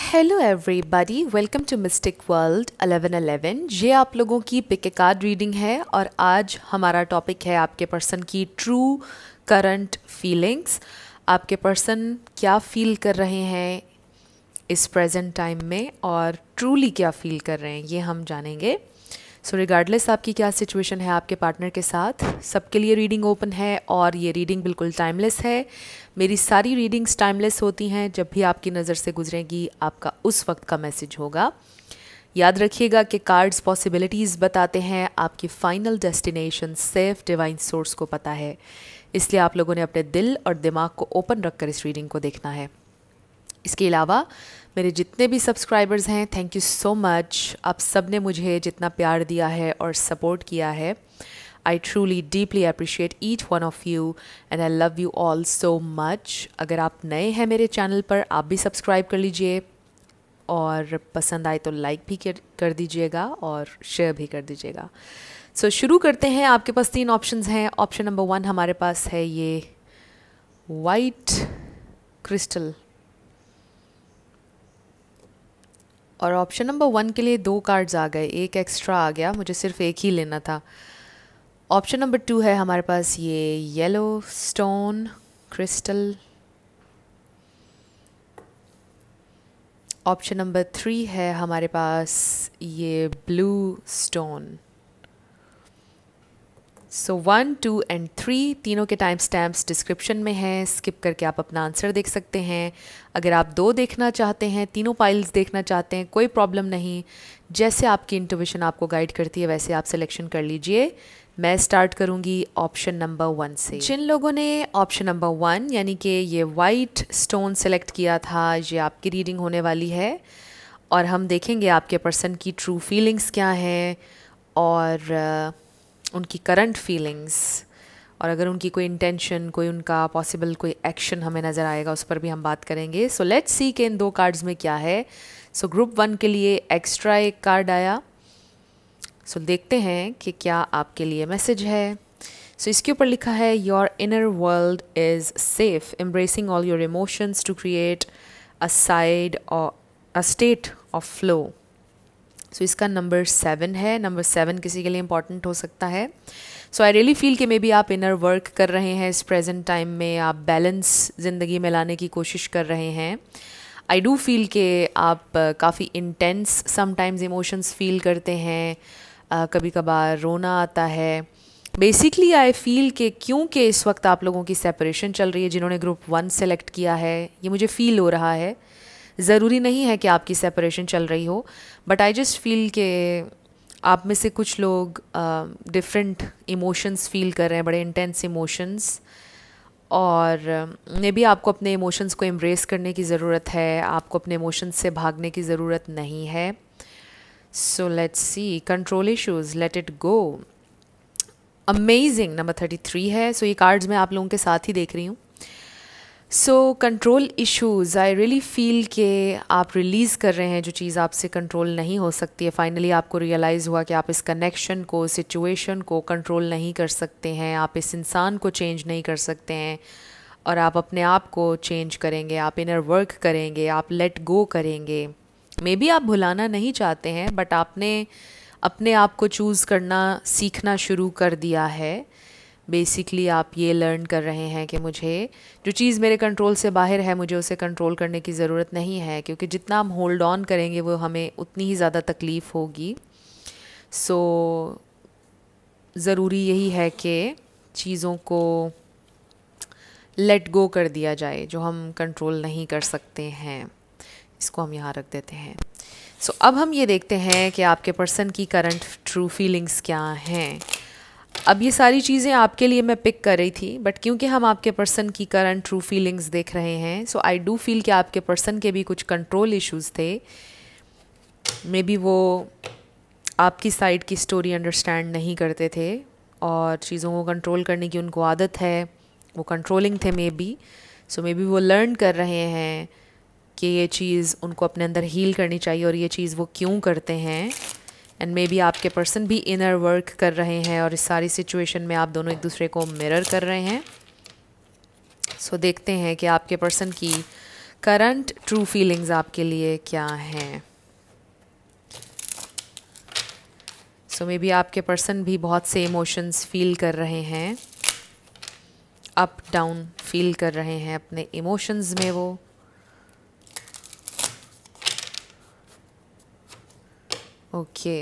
Hello everybody welcome to mystic world 1111 ये आप लोगों की पिक ए कार्ड रीडिंग है और आज हमारा टॉपिक है आपके पर्सन की ट्रू करंट फीलिंग्स आपके पर्सन क्या फील कर रहे हैं इस प्रेजेंट टाइम में और ट्रूली क्या फील कर रहे हैं ये हम जानेंगे सो रिगार्डलेस आपकी क्या सिचुएशन है आपके पार्टनर के साथ सबके लिए रीडिंग ओपन है और ये रीडिंग बिल्कुल टाइमलेस है मेरी सारी रीडिंग्स टाइमलेस होती हैं जब भी आपकी नज़र से गुजरेंगी आपका उस वक्त का मैसेज होगा याद रखिएगा कि कार्ड्स पॉसिबिलिटीज़ बताते हैं आपकी final destination safe divine source को पता है इसलिए आप लोगों ने अपने दिल और दिमाग को ओपन रखकर इस रीडिंग को देखना है इसके अलावा मेरे जितने भी सब्सक्राइबर्स हैं थैंक यू सो मच आप सब ने मुझे जितना प्यार दिया है और सपोर्ट किया है I truly deeply appreciate each one of you and I love you all so much अगर आप नए हैं मेरे चैनल पर आप भी सब्सक्राइब कर लीजिए और पसंद आए तो लाइक भी कर दीजिएगा और शेयर भी कर दीजिएगा सो so, शुरू करते हैं आपके पास तीन ऑप्शंस हैं ऑप्शन नंबर वन हमारे पास है ये वाइट क्रिस्टल और ऑप्शन नंबर वन के लिए दो कार्ड्स आ गए एक एक्स्ट्रा आ गया मुझे सिर्फ एक ही लेना था ऑप्शन नंबर टू है हमारे पास ये yellow stone crystal option number three है हमारे पास ये blue stone so one two and three तीनों के टाइम स्टैम्प्स डिस्क्रिप्शन में हैं स्किप करके आप अपना आंसर देख सकते हैं अगर आप दो देखना चाहते हैं तीनों पाइल्स देखना चाहते हैं कोई प्रॉब्लम नहीं जैसे आपकी इंटोविशन आपको गाइड करती है वैसे आप सिलेक्शन कर लीजिए मैं स्टार्ट करूंगी ऑप्शन नंबर वन से जिन लोगों ने ऑप्शन नंबर वन यानी कि ये वाइट स्टोन सेलेक्ट किया था ये आपकी रीडिंग होने वाली है और हम देखेंगे आपके पर्सन की ट्रू फीलिंग्स क्या हैं और उनकी करंट फीलिंग्स और अगर उनकी कोई इंटेंशन कोई उनका पॉसिबल कोई एक्शन हमें नज़र आएगा उस पर भी हम बात करेंगे सो लेट्स सी के इन दो कार्ड्स में क्या है सो ग्रुप वन के लिए एक्स्ट्रा एक कार्ड आया सो so, देखते हैं कि क्या आपके लिए मैसेज है सो so, इसके ऊपर लिखा है your inner world is safe embracing all your emotions to create a side और a state of flow so so, इसका नंबर सेवन है नंबर सेवन किसी के लिए इंपॉर्टेंट हो सकता है सो आई रियली फील कि मे बी आप इनर वर्क कर रहे हैं इस प्रेजेंट टाइम में आप बैलेंस ज़िंदगी में लाने की कोशिश कर रहे हैं आई डू फील के आप काफ़ी इंटेंस समटाइम्स इमोशंस फील करते हैं uh, कभी कभार रोना आता है बेसिकली आई फील के क्योंकि इस वक्त आप लोगों की सेपरेशन चल रही है जिन्होंने ग्रुप वन सेलेक्ट किया है ये मुझे फ़ील हो रहा है ज़रूरी नहीं है कि आपकी सेपरेशन चल रही हो बट आई जस्ट फील के आप में से कुछ लोग डिफरेंट इमोशंस फील कर रहे हैं बड़े इंटेंस इमोशंस और मे भी आपको अपने इमोशंस को एम्ब्रेस करने की ज़रूरत है आपको अपने इमोशंस से भागने की ज़रूरत नहीं है so let's see control issues let it go amazing number thirty three है सो so ये कार्ड्स मैं आप लोगों के साथ ही देख रही हूँ so control issues I really feel के आप रिलीज़ कर रहे हैं जो चीज़ आपसे कंट्रोल नहीं हो सकती है फाइनली आपको रियलाइज़ हुआ कि आप इस कनेक्शन को सिचुएशन को कंट्रोल नहीं कर सकते हैं आप इस इंसान को चेंज नहीं कर सकते हैं और आप अपने आप को चेंज करेंगे आप इनर वर्क करेंगे आप लेट गो करेंगे मे बी आप भुलाना नहीं चाहते हैं बट आपने अपने आप को चूज़ करना सीखना शुरू कर दिया है बेसिकली आप ये लर्न कर रहे हैं कि मुझे जो चीज़ मेरे कंट्रोल से बाहर है मुझे उसे कंट्रोल करने की ज़रूरत नहीं है क्योंकि जितना हम होल्ड ऑन करेंगे वो हमें उतनी ही ज़्यादा तकलीफ़ होगी सो so, ज़रूरी यही है कि चीज़ों को लेट गो कर दिया जाए जो हम कंट्रोल नहीं कर सकते हैं इसको हम यहाँ रख देते हैं सो so, अब हम ये देखते हैं कि आपके पर्सन की करंट ट्रू फीलिंग्स क्या हैं अब ये सारी चीज़ें आपके लिए मैं पिक कर रही थी बट क्योंकि हम आपके पर्सन की करंट ट्रू फीलिंग्स देख रहे हैं सो आई डू फील कि आपके पर्सन के भी कुछ कंट्रोल इश्यूज थे मे बी वो आपकी साइड की स्टोरी अंडरस्टैंड नहीं करते थे और चीज़ों को कंट्रोल करने की उनको आदत है वो कंट्रोलिंग थे मे बी सो मे बी वो लर्न कर रहे हैं कि ये चीज़ उनको अपने अंदर हील करनी चाहिए और ये चीज़ वो क्यों करते हैं एंड मे बी आपके पर्सन भी इनर वर्क कर रहे हैं और इस सारी सिचुएशन में आप दोनों एक दूसरे को मिरर कर रहे हैं सो so, देखते हैं कि आपके पर्सन की करंट ट्रू फीलिंग्स आपके लिए क्या हैं सो मे बी आपके पर्सन भी बहुत से इमोशंस फील कर रहे हैं अप डाउन फील कर रहे हैं अपने इमोशंस में वो ओके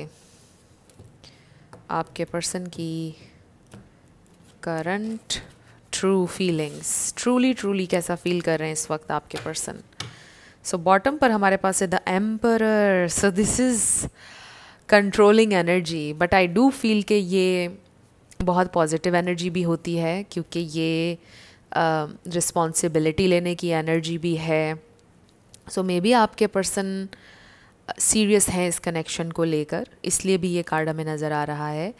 आपके पर्सन की current true feelings truly truly कैसा फील कर रहे हैं इस वक्त आपके पर्सन सो बॉटम पर हमारे पास है the emperor so this is controlling energy but I do feel कि ये बहुत पॉजिटिव एनर्जी भी होती है क्योंकि ये रिस्पॉन्सिबिलिटी uh, लेने की एनर्जी भी है सो मे बी आपके पर्सन सीरियस हैं इस कनेक्शन को लेकर इसलिए भी ये कार्ड हमें नज़र आ रहा है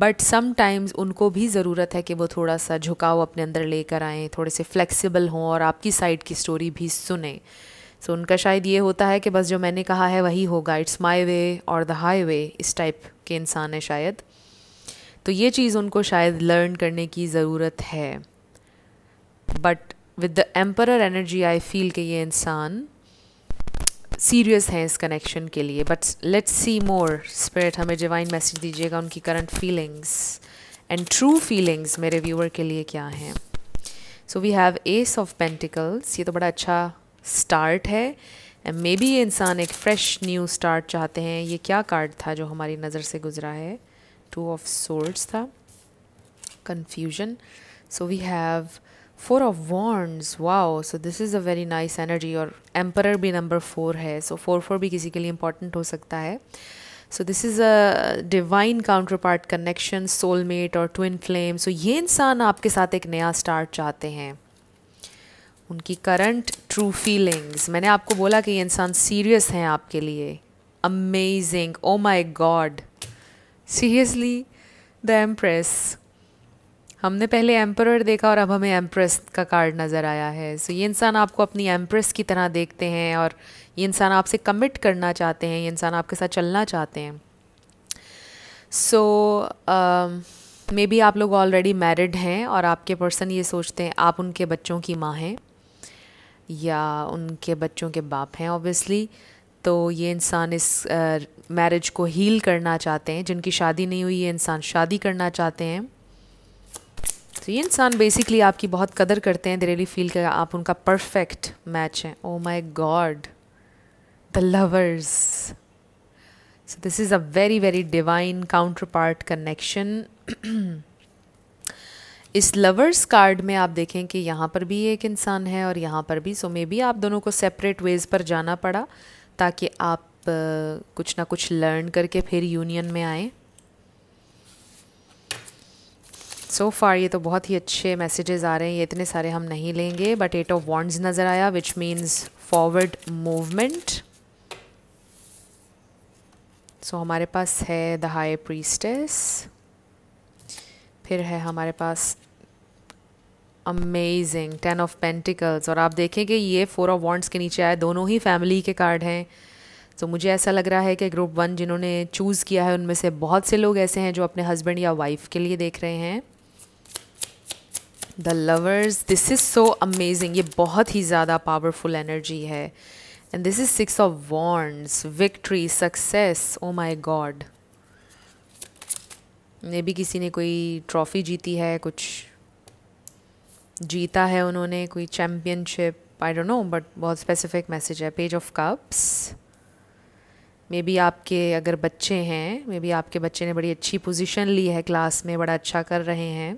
बट समटाइम्स उनको भी ज़रूरत है कि वो थोड़ा सा झुकाव अपने अंदर लेकर आएँ थोड़े से फ्लेक्सिबल हों और आपकी साइड की स्टोरी भी सुने सो so, उनका शायद ये होता है कि बस जो मैंने कहा है वही होगा इट्स माई वे और द हाई वे इस टाइप के इंसान है शायद तो ये चीज़ उनको शायद लर्न करने की ज़रूरत है but with the emperor energy I feel कि ये इंसान सीरियस हैं इस कनेक्शन के लिए but let's see more spirit हमें डिवाइन मैसेज दीजिएगा उनकी current feelings and true feelings मेरे व्यूअर के लिए क्या हैं so we have ace of pentacles ये तो बड़ा अच्छा स्टार्ट है एंड मे बी ये इंसान एक फ्रेश न्यू स्टार्ट चाहते हैं ये क्या कार्ड था जो हमारी नज़र से गुजरा है टू ऑफ सोर्ड्स था confusion so we have four of wands wow so this is a very nice energy और एम्परर भी नंबर फोर है सो फोर फोर भी किसी के लिए इंपॉर्टेंट हो सकता है so this is a divine counterpart connection soulmate और ट्विन फ्लेम सो ये इंसान आपके साथ एक नया स्टार्ट चाहते हैं उनकी करंट ट्रू फीलिंग्स मैंने आपको बोला कि ये इंसान सीरियस हैं आपके लिए amazing oh my god seriously the empress हमने पहले एम्पर देखा और अब हमें एम्प्रेस का कार्ड नज़र आया है सो so, ये इंसान आपको अपनी एम्प्रेस की तरह देखते हैं और ये इंसान आपसे कमिट करना चाहते हैं ये इंसान आपके साथ चलना चाहते हैं सो मे बी आप लोग ऑलरेडी मैरिड हैं और आपके पर्सन ये सोचते हैं आप उनके बच्चों की माँ हैं या उनके बच्चों के बाप हैं ऑब्वियसली तो ये इंसान इस मैरिज uh, को हील करना चाहते हैं जिनकी शादी नहीं हुई ये इंसान शादी करना चाहते हैं तो ये इंसान बेसिकली आपकी बहुत कदर करते हैं दे रियली फील कर आप उनका परफेक्ट मैच हैं oh my god the lovers so this is a very very divine counterpart connection इस लवर्स कार्ड में आप देखें कि यहाँ पर भी एक इंसान है और यहाँ पर भी सो मे बी आप दोनों को सेपरेट वेज पर जाना पड़ा ताकि आप uh, कुछ ना कुछ लर्न करके फिर यूनियन में आएँ सो फार ये तो बहुत ही अच्छे मैसेजेस आ रहे हैं ये इतने सारे हम नहीं लेंगे बट एट ऑफ वॉन्ट्स नज़र आया which means forward movement so हमारे पास है द हाई प्रीस्टेस फिर है हमारे पास अमेजिंग टेन ऑफ पेंटिकल्स और आप देखें कि ये फोर ऑफ वॉन्ट्स के नीचे आए दोनों ही फैमिली के कार्ड हैं तो so, मुझे ऐसा लग रहा है कि ग्रुप वन जिन्होंने चूज़ किया है उनमें से बहुत से लोग ऐसे हैं जो अपने हस्बैंड या वाइफ के लिए देख रहे हैं the lovers this is so amazing ये बहुत ही ज़्यादा पावरफुल एनर्जी है and this is six of wands victory success oh my god ने भी किसी ने कोई ट्रॉफ़ी जीती है कुछ जीता है उन्होंने कोई championship I don't know but बहुत स्पेसिफिक मैसेज है page of cups may be आपके अगर बच्चे हैं मे बी आपके बच्चे ने बड़ी अच्छी पोजीशन ली है क्लास में बड़ा अच्छा कर रहे हैं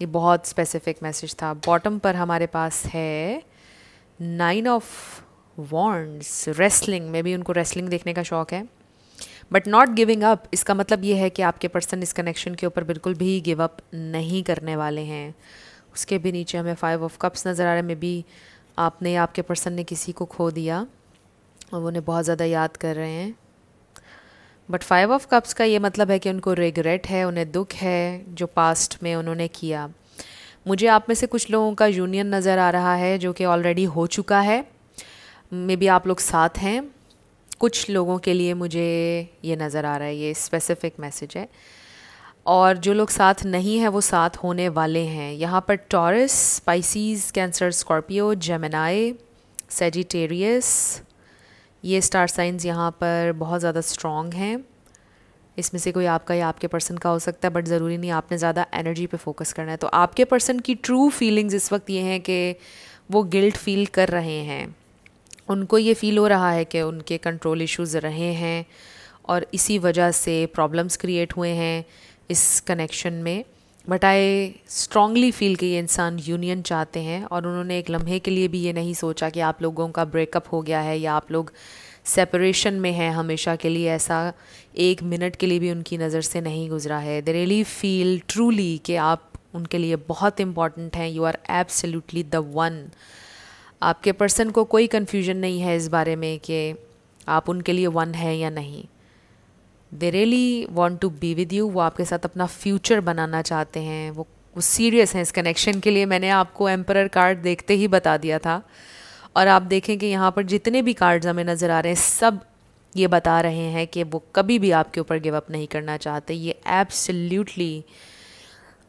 ये बहुत स्पेसिफिक मैसेज था बॉटम पर हमारे पास है nine of wands wrestling maybe उनको रेसलिंग देखने का शौक़ है बट नॉट गिविंग अप इसका मतलब ये है कि आपके पर्सन इस कनेक्शन के ऊपर बिल्कुल भी गिव अप नहीं करने वाले हैं उसके भी नीचे हमें फाइव ऑफ कप्स नज़र आ रहे हैं मे बी आपने आपके पर्सन ने किसी को खो दिया और वो उन्हें बहुत ज़्यादा याद कर रहे हैं बट फाइव ऑफ कप्स का ये मतलब है कि उनको रिग्रेट है उन्हें दुख है जो पास्ट में उन्होंने किया मुझे आप में से कुछ लोगों का यूनियन नज़र आ रहा है जो कि ऑलरेडी हो चुका है मे बी आप लोग साथ हैं कुछ लोगों के लिए मुझे ये नज़र आ रहा है ये स्पेसिफिक मैसेज है और जो लोग साथ नहीं हैं वो साथ होने वाले हैं यहाँ पर Taurus Pisces Cancer Scorpio Gemini Sagittarius ये स्टार साइंस यहाँ पर बहुत ज़्यादा स्ट्रॉन्ग हैं इसमें से कोई आपका या आपके पर्सन का हो सकता है बट ज़रूरी नहीं आपने ज़्यादा एनर्जी पे फोकस करना है तो आपके पर्सन की ट्रू फीलिंग्स इस वक्त ये हैं कि वो गिल्ट फील कर रहे हैं उनको ये फील हो रहा है कि उनके कंट्रोल इश्यूज़ रहे हैं और इसी वजह से प्रॉब्लम्स क्रिएट हुए हैं इस कनेक्शन में बट आई स्ट्रांगली फील कि ये इंसान यूनियन चाहते हैं और उन्होंने एक लम्हे के लिए भी ये नहीं सोचा कि आप लोगों का ब्रेकअप हो गया है या आप लोग सेपरेशन में हैं हमेशा के लिए ऐसा एक मिनट के लिए भी उनकी नज़र से नहीं गुजरा है दे रियली फील ट्रूली कि आप उनके लिए बहुत इम्पॉर्टेंट हैं you are absolutely the one आपके पर्सन को कोई कन्फ्यूजन नहीं है इस बारे में कि आप उनके लिए वन हैं या नहीं they really want to be with you वो आपके साथ अपना फ्यूचर बनाना चाहते हैं वो वो सीरियस हैं इस कनेक्शन के लिए मैंने आपको एम्पर कार्ड देखते ही बता दिया था और आप देखें कि यहाँ पर जितने भी कार्ड्स हमें नज़र आ रहे हैं सब ये बता रहे हैं कि वो कभी भी आपके ऊपर गिव अप नहीं करना चाहते ये absolutely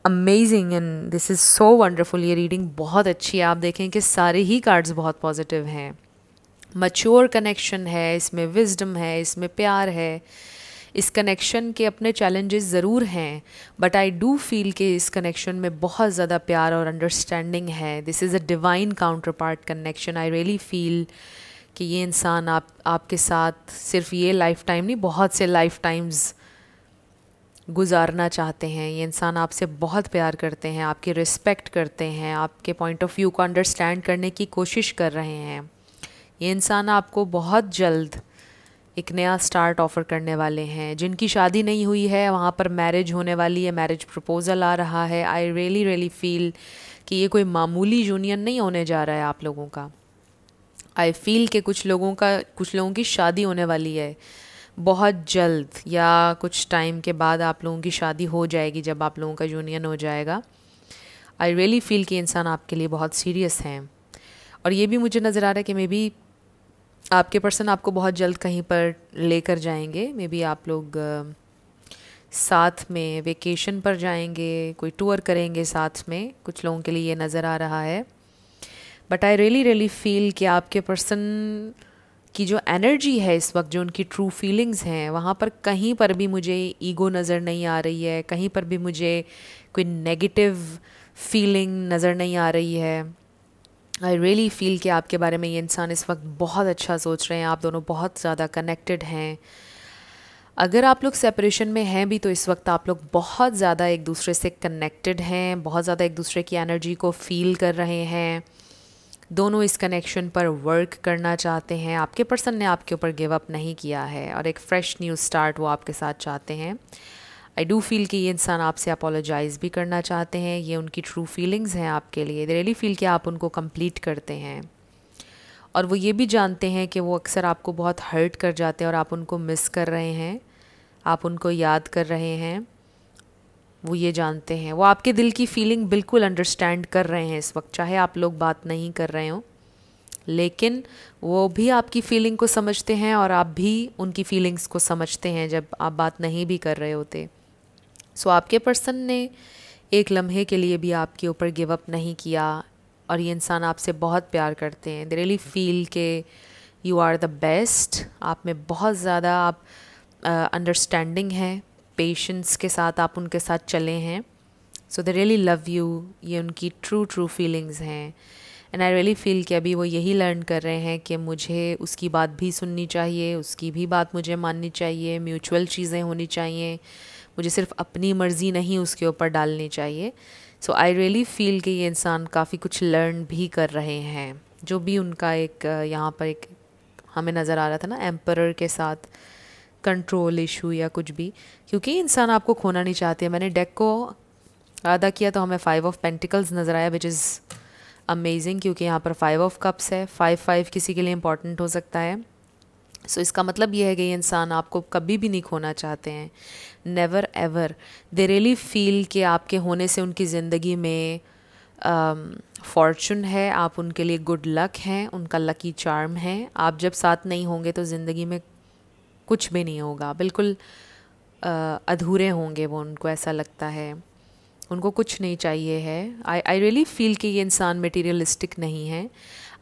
amazing and this is so wonderful ये रीडिंग बहुत अच्छी है आप देखें कि सारे ही कार्ड्स बहुत पॉजिटिव हैं मच्योर कनेक्शन है इसमें विजडम है इसमें प्यार है इस कनेक्शन के अपने चैलेंजेस ज़रूर हैं बट आई डू फील कि इस कनेक्शन में बहुत ज़्यादा प्यार और अंडरस्टैंडिंग है this is a divine counterpart connection I really feel कि ये इंसान आप आपके साथ सिर्फ ये लाइफ टाइम नहीं बहुत से लाइफ टाइम्स गुजारना चाहते हैं ये इंसान आपसे बहुत प्यार करते हैं आपकी रिस्पेक्ट करते हैं आपके पॉइंट ऑफ व्यू को अंडरस्टैंड करने की कोशिश कर रहे हैं ये इंसान आपको बहुत जल्द एक नया स्टार्ट ऑफ़र करने वाले हैं जिनकी शादी नहीं हुई है वहाँ पर मैरिज होने वाली है मैरिज प्रपोज़ल आ रहा है आई रियली रियली फील कि ये कोई मामूली यूनियन नहीं होने जा रहा है आप लोगों का आई फील के कुछ लोगों का कुछ लोगों की शादी होने वाली है बहुत जल्द या कुछ टाइम के बाद आप लोगों की शादी हो जाएगी जब आप लोगों का यूनियन हो जाएगा आई रियली फील कि इंसान आपके लिए बहुत सीरियस हैं और ये भी मुझे नज़र आ रहा है कि मे बी आपके पर्सन आपको बहुत जल्द कहीं पर लेकर जाएंगे मे बी आप लोग साथ में वेकेशन पर जाएंगे कोई टूर करेंगे साथ में कुछ लोगों के लिए ये नज़र आ रहा है but I really really feel कि आपके पर्सन की जो एनर्जी है इस वक्त जो उनकी ट्रू फीलिंग्स हैं वहाँ पर कहीं पर भी मुझे ईगो नज़र नहीं आ रही है कहीं पर भी मुझे कोई नेगेटिव फीलिंग नज़र नहीं आ रही है आई रियली फील कि आपके बारे में ये इंसान इस वक्त बहुत अच्छा सोच रहे हैं आप दोनों बहुत ज़्यादा कनेक्टेड हैं अगर आप लोग सेपरेशन में हैं भी तो इस वक्त आप लोग बहुत ज़्यादा एक दूसरे से कनेक्टेड हैं बहुत ज़्यादा एक दूसरे की एनर्जी को फील कर रहे हैं दोनों इस कनेक्शन पर वर्क करना चाहते हैं आपके पर्सन ने आपके ऊपर गिव अप नहीं किया है और एक फ़्रेश न्यू स्टार्ट वो आपके साथ चाहते हैं आई डू फील कि ये इंसान आपसे अपोलोजाइज़ भी करना चाहते हैं ये उनकी ट्रू फीलिंग्स हैं आपके लिए दे रियली फील कि आप उनको कंप्लीट करते हैं और वो ये भी जानते हैं कि वो अक्सर आपको बहुत हर्ट कर जाते हैं और आप उनको मिस कर रहे हैं आप उनको याद कर रहे हैं वो ये जानते हैं वो आपके दिल की फीलिंग बिल्कुल अंडरस्टैंड कर रहे हैं इस वक्त चाहे आप लोग बात नहीं कर रहे हों लेकिन वो भी आपकी फीलिंग को समझते हैं और आप भी उनकी फीलिंग्स को समझते हैं जब आप बात नहीं भी कर रहे होते सो आपके पर्सन ने एक लम्हे के लिए भी आपके ऊपर गिव अप नहीं किया और ये इंसान आपसे बहुत प्यार करते हैं दे रियली फील के यू आर द बेस्ट आप में बहुत ज़्यादा आप अंडरस्टैंडिंग है पेशेंस के साथ आप उनके साथ चले हैं so they really love you ये उनकी ट्रू ट्रू फीलिंग्स हैं एंड आई रियली फील कि अभी वो यही लर्न कर रहे हैं कि मुझे उसकी बात भी सुननी चाहिए उसकी भी बात मुझे माननी चाहिए म्यूचुअल चीज़ें होनी चाहिए मुझे सिर्फ अपनी मर्ज़ी नहीं उसके ऊपर डालनी चाहिए सो आई रियली फील कि ये इंसान काफ़ी कुछ लर्न भी कर रहे हैं जो भी उनका एक यहाँ पर एक हमें नज़र आ रहा था ना एम्पर के साथ कंट्रोल इशू या कुछ भी क्योंकि इंसान आपको खोना नहीं चाहते मैंने डेक को अदा किया तो हमें फाइव ऑफ पेंटिकल्स नज़र आया विच इज़ अमेजिंग क्योंकि यहाँ पर फाइव ऑफ कप्स है फाइव फाइव किसी के लिए इंपॉर्टेंट हो सकता है सो so, इसका मतलब यह है कि इंसान आपको कभी भी नहीं खोना चाहते हैं never ever they really feel कि आपके होने से उनकी ज़िंदगी में फॉर्चून um, uh, है आप उनके लिए गुड लक हैं उनका लकी चार्म है आप जब साथ नहीं होंगे तो ज़िंदगी में कुछ भी नहीं होगा बिल्कुल uh, अधूरे होंगे वो उनको ऐसा लगता है उनको कुछ नहीं चाहिए है आई आई रियली फील कि ये इंसान मटेरियलिस्टिक नहीं है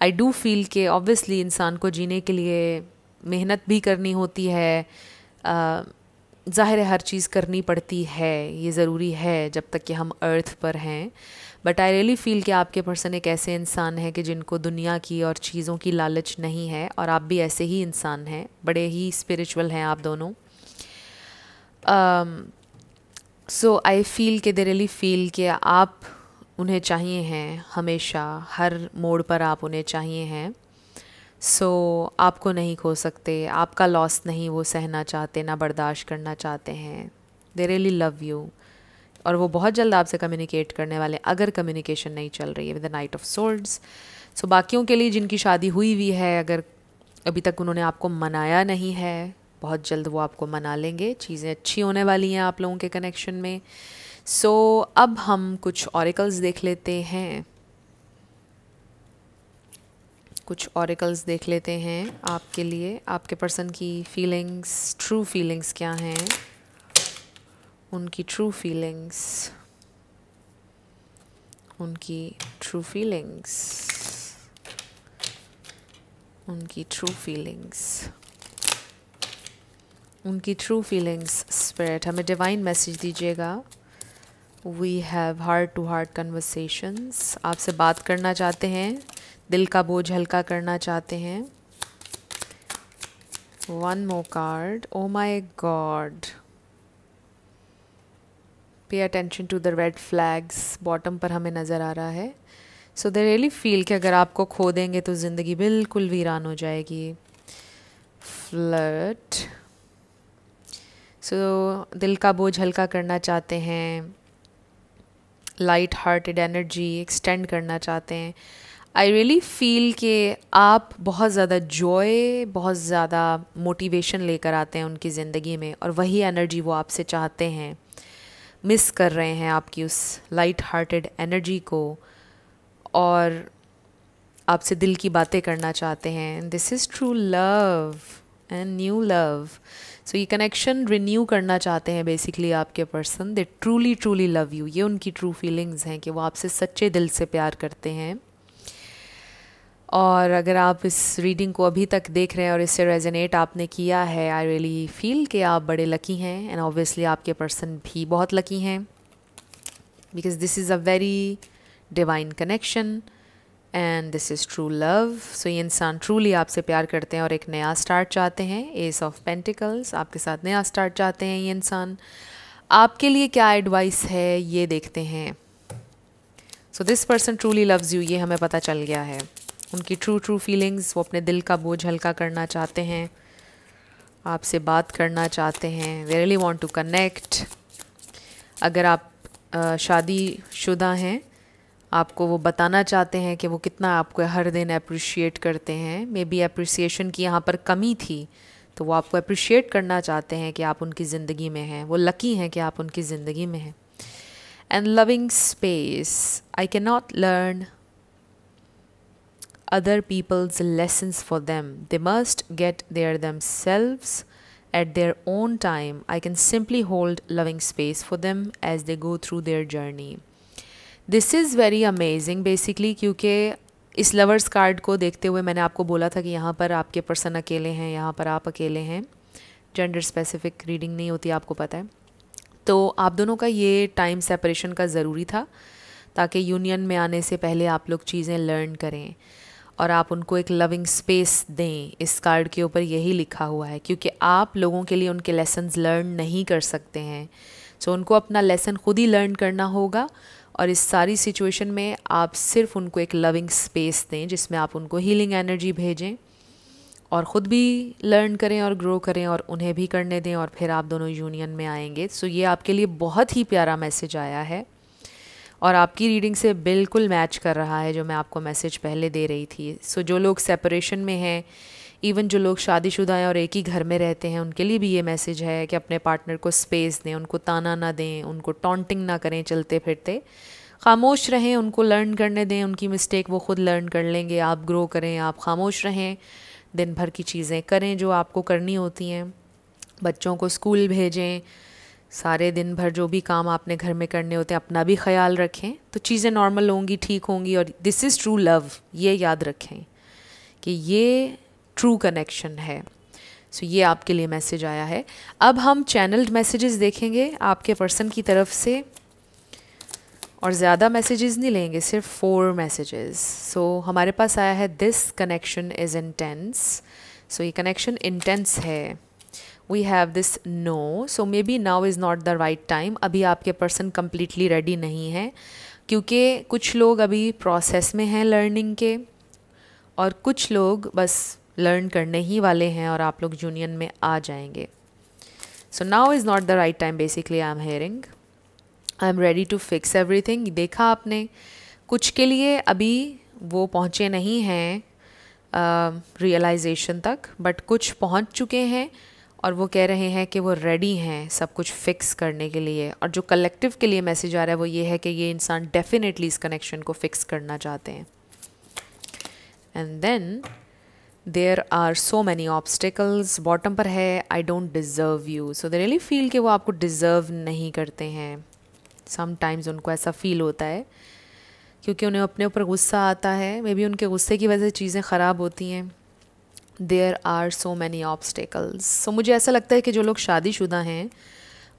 आई डू फील कि ऑब्वियसली इंसान को जीने के लिए मेहनत भी करनी होती है ज़ाहिर है हर चीज़ करनी पड़ती है ये ज़रूरी है जब तक कि हम अर्थ पर हैं बट आई रियली फील कि आपके पर्सन एक ऐसे इंसान हैं कि जिनको दुनिया की और चीज़ों की लालच नहीं है और आप भी ऐसे ही इंसान हैं बड़े ही स्पिरिचुअल हैं आप दोनों सो आई फील कि दे रियली फील कि आप उन्हें चाहिए हैं हमेशा हर मोड़ पर आप उन्हें चाहिए हैं सो so, आपको नहीं खो सकते आपका लॉस नहीं वो सहना चाहते ना बर्दाश्त करना चाहते हैं दे रियली लव यू और वो बहुत जल्द आपसे कम्युनिकेट करने वाले अगर कम्युनिकेशन नहीं चल रही है with the knight of swords so बाकियों के लिए जिनकी शादी हुई हुई है अगर अभी तक उन्होंने आपको मनाया नहीं है बहुत जल्द वो आपको मना लेंगे चीज़ें अच्छी होने वाली हैं आप लोगों के कनेक्शन में सो so, अब हम कुछ ऑरिकल्स देख लेते हैं कुछ ऑरिकल्स देख लेते हैं आपके लिए आपके पर्सन की फीलिंग्स ट्रू फीलिंग्स क्या हैं उनकी ट्रू फीलिंग्स उनकी ट्रू फीलिंग्स उनकी ट्रू फीलिंग्स उनकी ट्रू फीलिंग्स स्पिरिट हमें डिवाइन मैसेज दीजिएगा we have heart to heart conversations आपसे बात करना चाहते हैं दिल का बोझ हल्का करना चाहते हैं one more card oh my god pay attention to the red flags bottom पर हमें नज़र आ रहा है सो दे रियली फील कि अगर आपको खो देंगे तो ज़िंदगी बिल्कुल वीरान हो जाएगी फ्लर्ट सो so, दिल का बोझ हल्का करना चाहते हैं लाइट हार्टेड एनर्जी एक्सटेंड करना चाहते हैं आई रियली फील कि आप बहुत ज़्यादा जॉय बहुत ज़्यादा मोटिवेशन लेकर आते हैं उनकी ज़िंदगी में और वही एनर्जी वो आपसे चाहते हैं मिस कर रहे हैं आपकी उस लाइट हार्टेड एनर्जी को और आपसे दिल की बातें करना चाहते हैं this is true love and new love so ये कनेक्शन रिन्यू करना चाहते हैं बेसिकली आपके person they truly truly love you ये उनकी ट्रू फीलिंग्स हैं कि वो आपसे सच्चे दिल से प्यार करते हैं और अगर आप इस रीडिंग को अभी तक देख रहे हैं और इससे रेजनेट आपने किया है आई रियली फील कि आप बड़े लकी हैं एंड ऑब्वियसली आपके पर्सन भी बहुत लकी हैं because this is a very divine connection and this is true love so ये इंसान ट्रूली आपसे प्यार करते हैं और एक नया स्टार्ट चाहते हैं एस ऑफ पेंटिकल्स आपके साथ नया स्टार्ट चाहते हैं ये इंसान आपके लिए क्या एडवाइस है ये देखते हैं so this person truly loves you ये हमें पता चल गया है उनकी ट्रू ट्रू फीलिंग्स वो अपने दिल का बोझ हल्का करना चाहते हैं आपसे बात करना चाहते हैं वे रियली वॉन्ट टू कनेक्ट अगर आप शादी शुदा हैं आपको वो बताना चाहते हैं कि वो कितना आपको हर दिन अप्रिशिएट करते हैं मे बी अप्रिसिएशन की यहाँ पर कमी थी तो वो आपको अप्रिशिएट करना चाहते हैं कि आप उनकी ज़िंदगी में हैं वो लकी हैं कि आप उनकी ज़िंदगी में हैं and loving space I can not learn other people's lessons for them. They must get there themselves at their own time. I can simply hold loving space for them as they go through their journey. This is very amazing basically क्योंकि इस lovers card को देखते हुए मैंने आपको बोला था कि यहाँ पर आपके पर्सन अकेले हैं यहाँ पर आप अकेले हैं जेंडर स्पेसिफिक रीडिंग नहीं होती आपको पता है तो आप दोनों का ये टाइम सेपरेशन का ज़रूरी था ताकि यूनियन में आने से पहले आप लोग चीज़ें लर्न करें और आप उनको एक लविंग स्पेस दें इस कार्ड के ऊपर यही लिखा हुआ है क्योंकि आप लोगों के लिए उनके लेसन लर्न नहीं कर सकते हैं सो उनको अपना लेसन खुद ही लर्न करना होगा और इस सारी सिचुएशन में आप सिर्फ उनको एक लविंग स्पेस दें जिसमें आप उनको हीलिंग एनर्जी भेजें और ख़ुद भी लर्न करें और ग्रो करें और उन्हें भी करने दें और फिर आप दोनों यूनियन में आएंगे सो so, ये आपके लिए बहुत ही प्यारा मैसेज आया है और आपकी रीडिंग से बिल्कुल मैच कर रहा है जो मैं आपको मैसेज पहले दे रही थी सो so, जो लोग सेपरेशन में हैं इवन जो लोग शादीशुदा हैं और एक ही घर में रहते हैं उनके लिए भी ये मैसेज है कि अपने पार्टनर को स्पेस दें उनको ताना ना दें उनको टॉन्टिंग ना करें चलते फिरते खामोश रहें उनको लर्न करने दें उनकी मिस्टेक वो ख़ुद लर्न कर लेंगे आप ग्रो करें आप खामोश रहें दिन भर की चीज़ें करें जो आपको करनी होती हैं बच्चों को स्कूल भेजें सारे दिन भर जो भी काम आपने घर में करने होते हैं अपना भी ख्याल रखें तो चीज़ें नॉर्मल होंगी ठीक होंगी और दिस इज़ ट्रू लव ये याद रखें कि ये ट्रू कनेक्शन है सो so, ये आपके लिए मैसेज आया है अब हम चैनल्ड मैसेजेस देखेंगे आपके पर्सन की तरफ से और ज़्यादा मैसेजेस नहीं लेंगे सिर्फ फोर मैसेजेस सो हमारे पास आया है this connection is intense so ये कनेक्शन इंटेंस है we have this no so may maybe now is not the right time अभी आपके पर्सन कम्प्लीटली रेडी नहीं है क्योंकि कुछ लोग अभी प्रोसेस में हैं लर्निंग के और कुछ लोग बस लर्न करने ही वाले हैं और आप लोग यूनियन में आ जाएंगे so now is not the right time basically I am hearing I am ready to fix everything देखा आपने कुछ के लिए अभी वो पहुँचे नहीं हैं रियलाइजेशन तक बट कुछ पहुँच चुके हैं और वो कह रहे हैं कि वो रेडी हैं सब कुछ फिक्स करने के लिए और जो कलेक्टिव के लिए मैसेज आ रहा है वो ये है कि ये इंसान डेफिनेटली इस कनेक्शन को फिक्स करना चाहते हैं and then there are so many obstacles bottom पर है I don't deserve you so they really feel कि वो आपको डिज़र्व नहीं करते हैं समटाइम्स उनको ऐसा फील होता है क्योंकि उन्हें अपने ऊपर गुस्सा आता है मे बी उनके गुस्से की वजह से चीज़ें ख़राब होती हैं there are so many obstacles so मुझे ऐसा लगता है कि जो लोग शादीशुदा हैं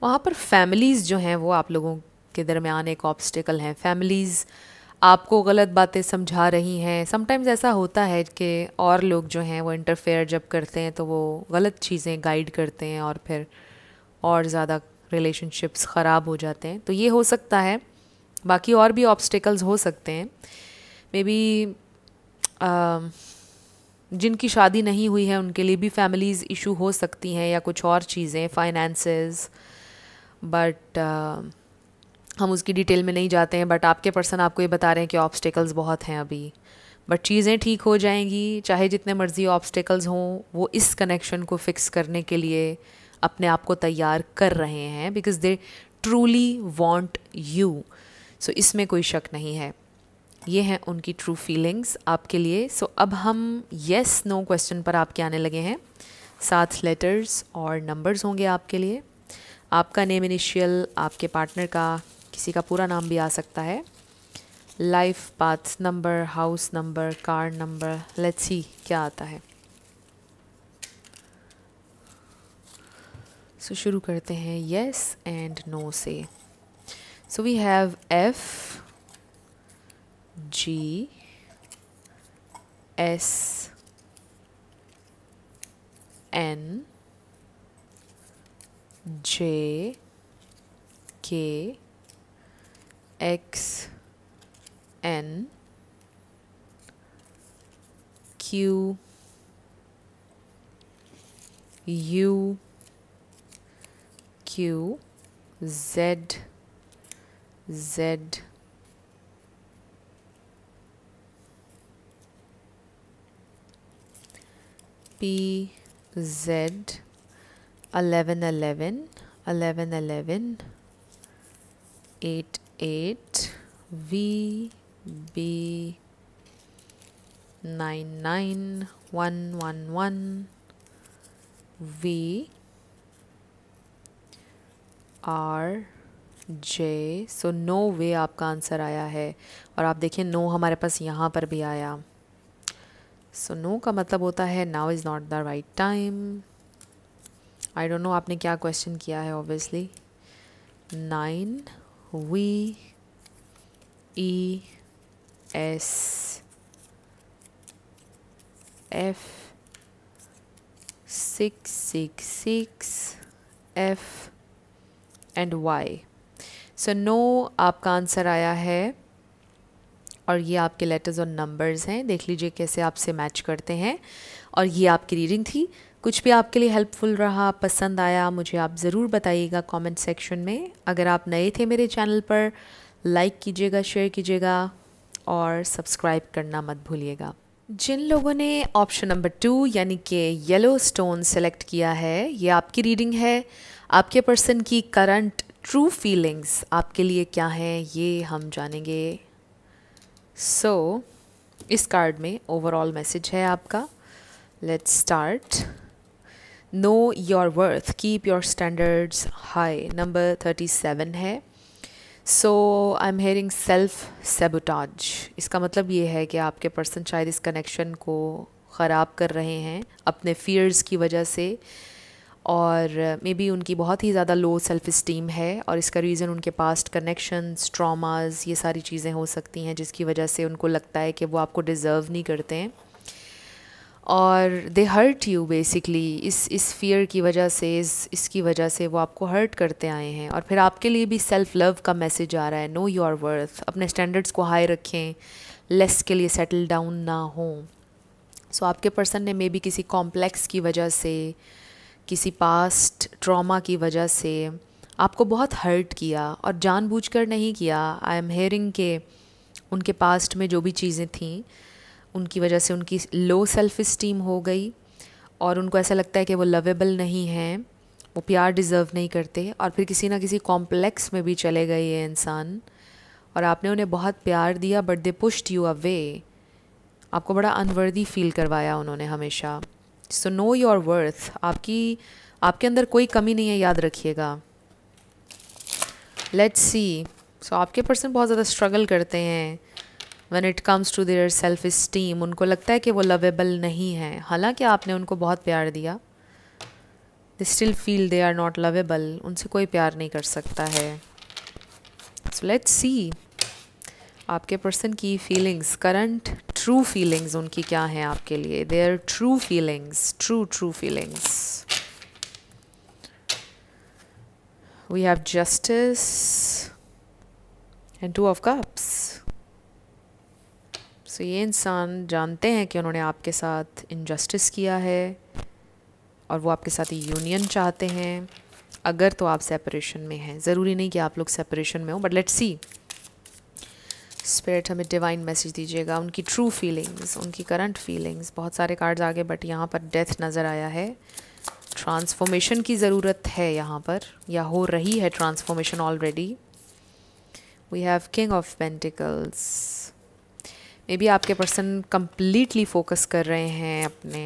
वहाँ पर फैमिलीज़ जो हैं वो आप लोगों के दरमियान एक ऑब्स्टेकल हैं फैमिलीज़ आपको गलत बातें समझा रही हैं समटाइम्स ऐसा होता है कि और लोग जो हैं वो इंटरफेयर जब करते हैं तो वो गलत चीज़ें गाइड करते हैं और फिर और ज़्यादा रिलेशनशिप्स ख़राब हो जाते हैं तो ये हो सकता है बाकी और भी ऑब्स्टेकल्स हो सकते हैं मे बी um, जिनकी शादी नहीं हुई है उनके लिए भी फैमिलीज़ इशू हो सकती हैं या कुछ और चीज़ें फाइनेंसेस बट हम उसकी डिटेल में नहीं जाते हैं बट आपके पर्सन आपको ये बता रहे हैं कि ऑब्स्टेकल्स बहुत हैं अभी बट चीज़ें ठीक हो जाएंगी चाहे जितने मर्ज़ी ऑब्स्टेकल्स हों वो इस कनेक्शन को फिक्स करने के लिए अपने आप को तैयार कर रहे हैं because they truly want you so इसमें कोई शक नहीं है ये हैं उनकी ट्रू फीलिंग्स आपके लिए सो so, अब हम येस नो क्वेश्चन पर आपके आने लगे हैं सात लेटर्स और नंबर्स होंगे आपके लिए आपका नेम इनिशियल आपके पार्टनर का किसी का पूरा नाम भी आ सकता है life path number house number car number let's see क्या आता है सो so, शुरू करते हैं येस एंड नो से so we have F G S N J K X N Q U Q Z Z P Z eleven eleven eleven eleven eight eight V B nine nine one one one V R J so no way आपका answer आया है और आप देखिए no हमारे पास यहाँ पर भी आया सो so, नो no का मतलब होता है now is not the right time I don't know आपने क्या क्वेश्चन किया है obviously nine V E S F six six six F and Y so no आपका आंसर आया है और ये आपके लेटर्स और नंबर्स हैं देख लीजिए कैसे आपसे मैच करते हैं और ये आपकी रीडिंग थी कुछ भी आपके लिए हेल्पफुल रहा पसंद आया मुझे आप ज़रूर बताइएगा कमेंट सेक्शन में अगर आप नए थे मेरे चैनल पर लाइक कीजिएगा शेयर कीजिएगा और सब्सक्राइब करना मत भूलिएगा जिन लोगों ने ऑप्शन नंबर टू यानी कि येलो स्टोन सेलेक्ट किया है ये आपकी रीडिंग है आपके पर्सन की करंट ट्रू फीलिंग्स आपके लिए क्या हैं ये हम जानेंगे सो so, इस कार्ड में ओवरऑल मैसेज है आपका let's start know your worth keep your standards high number thirty seven है so I am hearing self sabotage इसका मतलब ये है कि आपके पर्सन शायद इस कनेक्शन को ख़राब कर रहे हैं अपने फियर्स की वजह से और मे uh, बी उनकी बहुत ही ज़्यादा लो सेल्फ़ इस्टीम है और इसका रीज़न उनके पास्ट कनेक्शंस ट्रॉमास ये सारी चीज़ें हो सकती हैं जिसकी वजह से उनको लगता है कि वो आपको डिज़र्व नहीं करते हैं और दे हर्ट यू बेसिकली इस इस फियर की वजह से इस इसकी वजह से वो आपको हर्ट करते आए हैं और फिर आपके लिए भी सेल्फ़ लव का मैसेज आ रहा है नो योर वर्थ अपने स्टैंडर्ड्स को हाई रखें लेस के लिए सेटल डाउन ना हों सो so, आपके पर्सन ने मे बी किसी कॉम्प्लेक्स की वजह से किसी पास्ट ट्रॉमा की वजह से आपको बहुत हर्ट किया और जानबूझकर नहीं किया आई एम हेयरिंग के उनके पास्ट में जो भी चीज़ें थीं उनकी वजह से उनकी लो सेल्फ़ इस्टीम हो गई और उनको ऐसा लगता है कि वो लवेबल नहीं हैं वो प्यार डिज़र्व नहीं करते और फिर किसी ना किसी कॉम्प्लेक्स में भी चले गए ये इंसान और आपने उन्हें बहुत प्यार दिया but they pushed you away आपको बड़ा अनवर्दी फील करवाया उन्होंने हमेशा सो नो योर वर्थ आपकी आपके अंदर कोई कमी नहीं है याद रखिएगा लेट्स सी सो आपके पर्सन बहुत ज़्यादा स्ट्रगल करते हैं when it comes to their self esteem उनको लगता है कि वो लवेबल नहीं है हालांकि आपने उनको बहुत प्यार दिया they still feel they are not lovable उनसे कोई प्यार नहीं कर सकता है सो लेट्स सी आपके पर्सन की फीलिंग्स करंट ट्रू फीलिंग्स उनकी क्या हैं आपके लिए they are true feelings true true feelings we have justice and two of cups so ये इंसान जानते हैं कि उन्होंने आपके साथ इनजस्टिस किया है और वो आपके साथ यूनियन चाहते हैं अगर तो आप सेपरेशन में हैं ज़रूरी नहीं कि आप लोग सेपरेशन में हो बट लेट्स सी स्पिरिट हमें डिवाइन मैसेज दीजिएगा उनकी ट्रू फीलिंग्स उनकी करंट फीलिंग्स बहुत सारे कार्ड्स आ गए बट यहाँ पर डेथ नज़र आया है ट्रांसफॉर्मेशन की ज़रूरत है यहाँ पर या हो रही है transformation already we have king of pentacles may B आपके पर्सन कम्प्लीटली फोकस कर रहे हैं अपने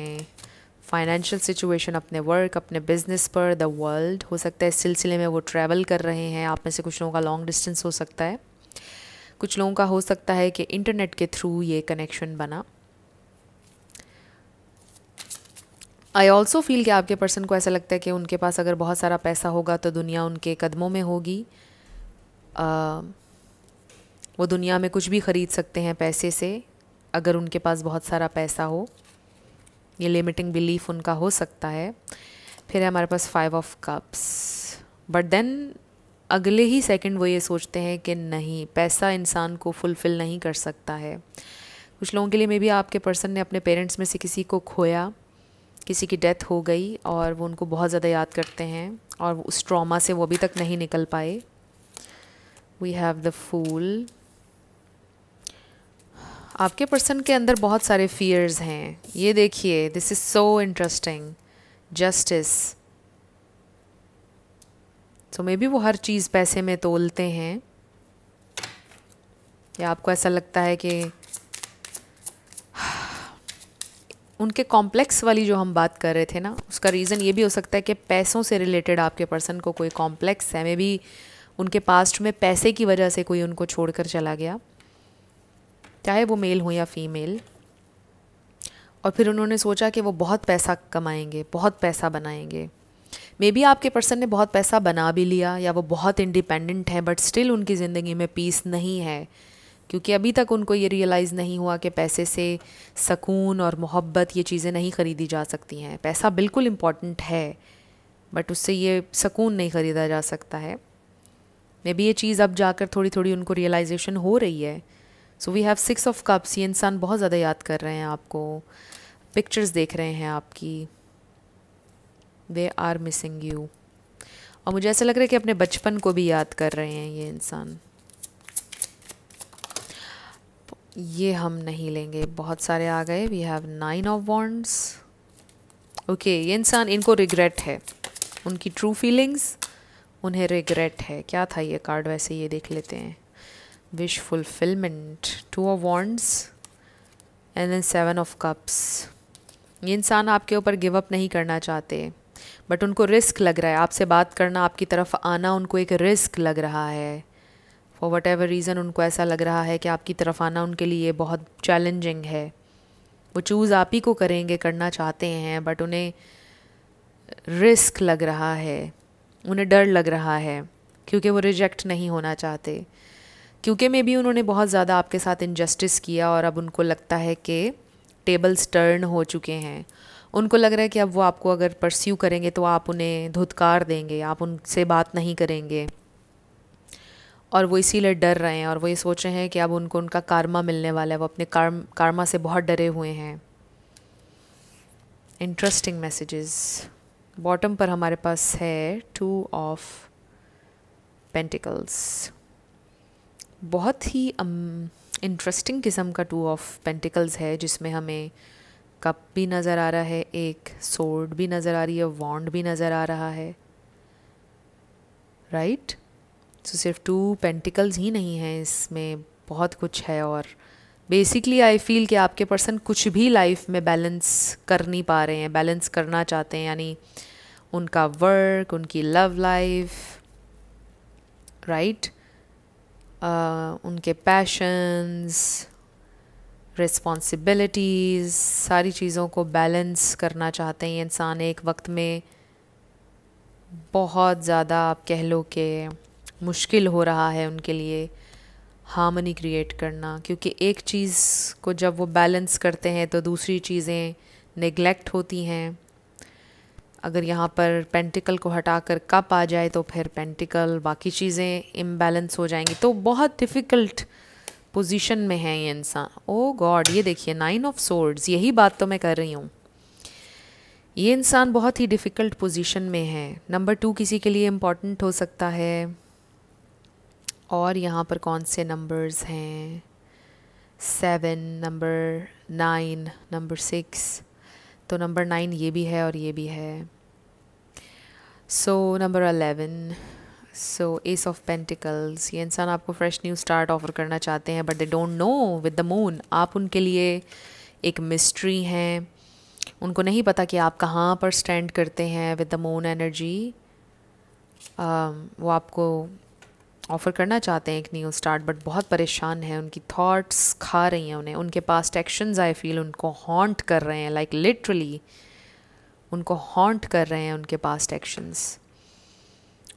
फाइनेंशियल सिचुएशन अपने वर्क अपने बिजनेस पर द वर्ल्ड हो सकता है इस सिलसिले में वो ट्रैवल कर रहे हैं आप में से कुछ लोगों का लॉन्ग डिस्टेंस हो सकता है कुछ लोगों का हो सकता है कि इंटरनेट के थ्रू ये कनेक्शन बना आई ऑल्सो फील कि आपके पर्सन को ऐसा लगता है कि उनके पास अगर बहुत सारा पैसा होगा तो दुनिया उनके कदमों में होगी आ, वो दुनिया में कुछ भी ख़रीद सकते हैं पैसे से अगर उनके पास बहुत सारा पैसा हो ये लिमिटिंग बिलीफ उनका हो सकता है फिर है हमारे पास five of cups but then अगले ही सेकंड वो ये सोचते हैं कि नहीं पैसा इंसान को फुलफ़िल नहीं कर सकता है कुछ लोगों के लिए मे भी आपके पर्सन ने अपने पेरेंट्स में से किसी को खोया किसी की डेथ हो गई और वो उनको बहुत ज़्यादा याद करते हैं और उस ट्रॉमा से वो अभी तक नहीं निकल पाए वी हैव द फूल आपके पर्सन के अंदर बहुत सारे फियर्स हैं ये देखिए this is so interesting justice so तो मे बी वो हर चीज़ पैसे में तोलते हैं या आपको ऐसा लगता है कि उनके कॉम्प्लेक्स वाली जो हम बात कर रहे थे ना उसका रीज़न ये भी हो सकता है कि पैसों से रिलेटेड आपके पर्सन को कोई कॉम्प्लेक्स है मे बी उनके पास्ट में पैसे की वजह से कोई उनको छोड़कर चला गया चाहे वो मेल हो या फीमेल और फिर उन्होंने सोचा कि वो बहुत पैसा कमाएंगे बहुत पैसा बनाएंगे मे बी आपके पर्सन ने बहुत पैसा बना भी लिया या वो बहुत इंडिपेंडेंट है बट स्टिल उनकी ज़िंदगी में पीस नहीं है क्योंकि अभी तक उनको ये रियलाइज़ नहीं हुआ कि पैसे से सकून और मोहब्बत ये चीज़ें नहीं ख़रीदी जा सकती हैं पैसा बिल्कुल इम्पॉर्टेंट है बट उससे ये सकून नहीं ख़रीदा जा सकता है मे बी ये चीज़ अब जाकर थोड़ी थोड़ी उनको रियलाइजेशन हो रही है so we have six of cups ये इंसान बहुत ज़्यादा याद कर रहे हैं आपको पिक्चर्स देख रहे हैं आपकी दे आर मिसिंग यू और मुझे ऐसा लग रहा है कि अपने बचपन को भी याद कर रहे हैं ये इंसान ये हम नहीं लेंगे बहुत सारे आ गए we have nine of wands okay ये इंसान इनको रिग्रेट है उनकी ट्रू फीलिंग्स उन्हें रिग्रेट है क्या था ये कार्ड वैसे ये देख लेते हैं wish fulfilment two of wands and then seven of cups ये इंसान आपके ऊपर गिव अप नहीं करना चाहते बट उनको रिस्क लग रहा है आपसे बात करना आपकी तरफ आना उनको एक रिस्क लग रहा है फॉर वट एवर रीज़न उनको ऐसा लग रहा है कि आपकी तरफ आना उनके लिए बहुत चैलेंजिंग है वो चूज़ आप ही को करेंगे करना चाहते हैं बट उन्हें रिस्क लग रहा है उन्हें डर लग रहा है क्योंकि वो रिजेक्ट नहीं होना चाहते क्योंकि मे भी उन्होंने बहुत ज़्यादा आपके साथ इनजस्टिस किया और अब उनको लगता है कि टेबल्स टर्न हो चुके हैं उनको लग रहा है कि अब वो आपको अगर परस्यू करेंगे तो आप उन्हें धुतकार देंगे आप उनसे बात नहीं करेंगे और वो इसीलिए डर रहे हैं और वो ये सोच रहे हैं कि अब उनको उनका कारमा मिलने वाला है वो अपने कार्म कारमा से बहुत डरे हुए हैं इंटरेस्टिंग मैसेजेस बॉटम पर हमारे पास है टू ऑफ पेंटिकल्स बहुत ही इंटरेस्टिंग um, किस्म का टू ऑफ पेंटिकल्स है जिसमें हमें कप भी नज़र आ रहा है एक सोर्ड भी नज़र आ रही है वॉन्ड भी नज़र आ रहा है राइट right? सो so, सिर्फ टू पेंटिकल्स ही नहीं हैं इसमें बहुत कुछ है और बेसिकली आई फील कि आपके पर्सन कुछ भी लाइफ में बैलेंस कर नहीं पा रहे हैं बैलेंस करना चाहते हैं यानी उनका वर्क उनकी लव लाइफ राइट उनके पैशंस रिस्पॉन्सिबिलिटीज़ सारी चीज़ों को बैलेंस करना चाहते हैं इंसान एक वक्त में बहुत ज़्यादा आप कह लो कि मुश्किल हो रहा है उनके लिए हार्मनी क्रिएट करना क्योंकि एक चीज़ को जब वो बैलेंस करते हैं तो दूसरी चीज़ें निगलेक्ट होती हैं अगर यहाँ पर पेंटिकल को हटा कर कप आ जाए तो फिर पेंटिकल बाकी चीज़ें इम्बैलेंस हो जाएंगी तो बहुत डिफ़िकल्ट पोजीशन में है ये इंसान ओ oh गॉड ये देखिए नाइन ऑफ सोर्ड्स यही बात तो मैं कर रही हूँ ये इंसान बहुत ही डिफ़िकल्ट पोजीशन में है नंबर टू किसी के लिए इम्पॉर्टेंट हो सकता है और यहाँ पर कौन से नंबर्स हैं seven number nine number six तो नंबर नाइन ये भी है और ये भी है so number eleven so ace of pentacles ये इंसान आपको फ्रेश न्यू स्टार्ट ऑफर करना चाहते हैं but they don't know with the moon आप उनके लिए एक मिस्ट्री हैं उनको नहीं पता कि आप कहाँ पर स्टैंड करते हैं विद द मून एनर्जी वो आपको ऑफ़र करना चाहते हैं एक न्यू स्टार्ट बट बहुत परेशान हैं उनकी थॉट्स खा रही हैं उन्हें उनके पास एक्शंस आई फील उनको हॉन्ट कर रहे हैं लाइक like, लिटरली उनको हॉन्ट कर रहे हैं उनके पास एक्शंस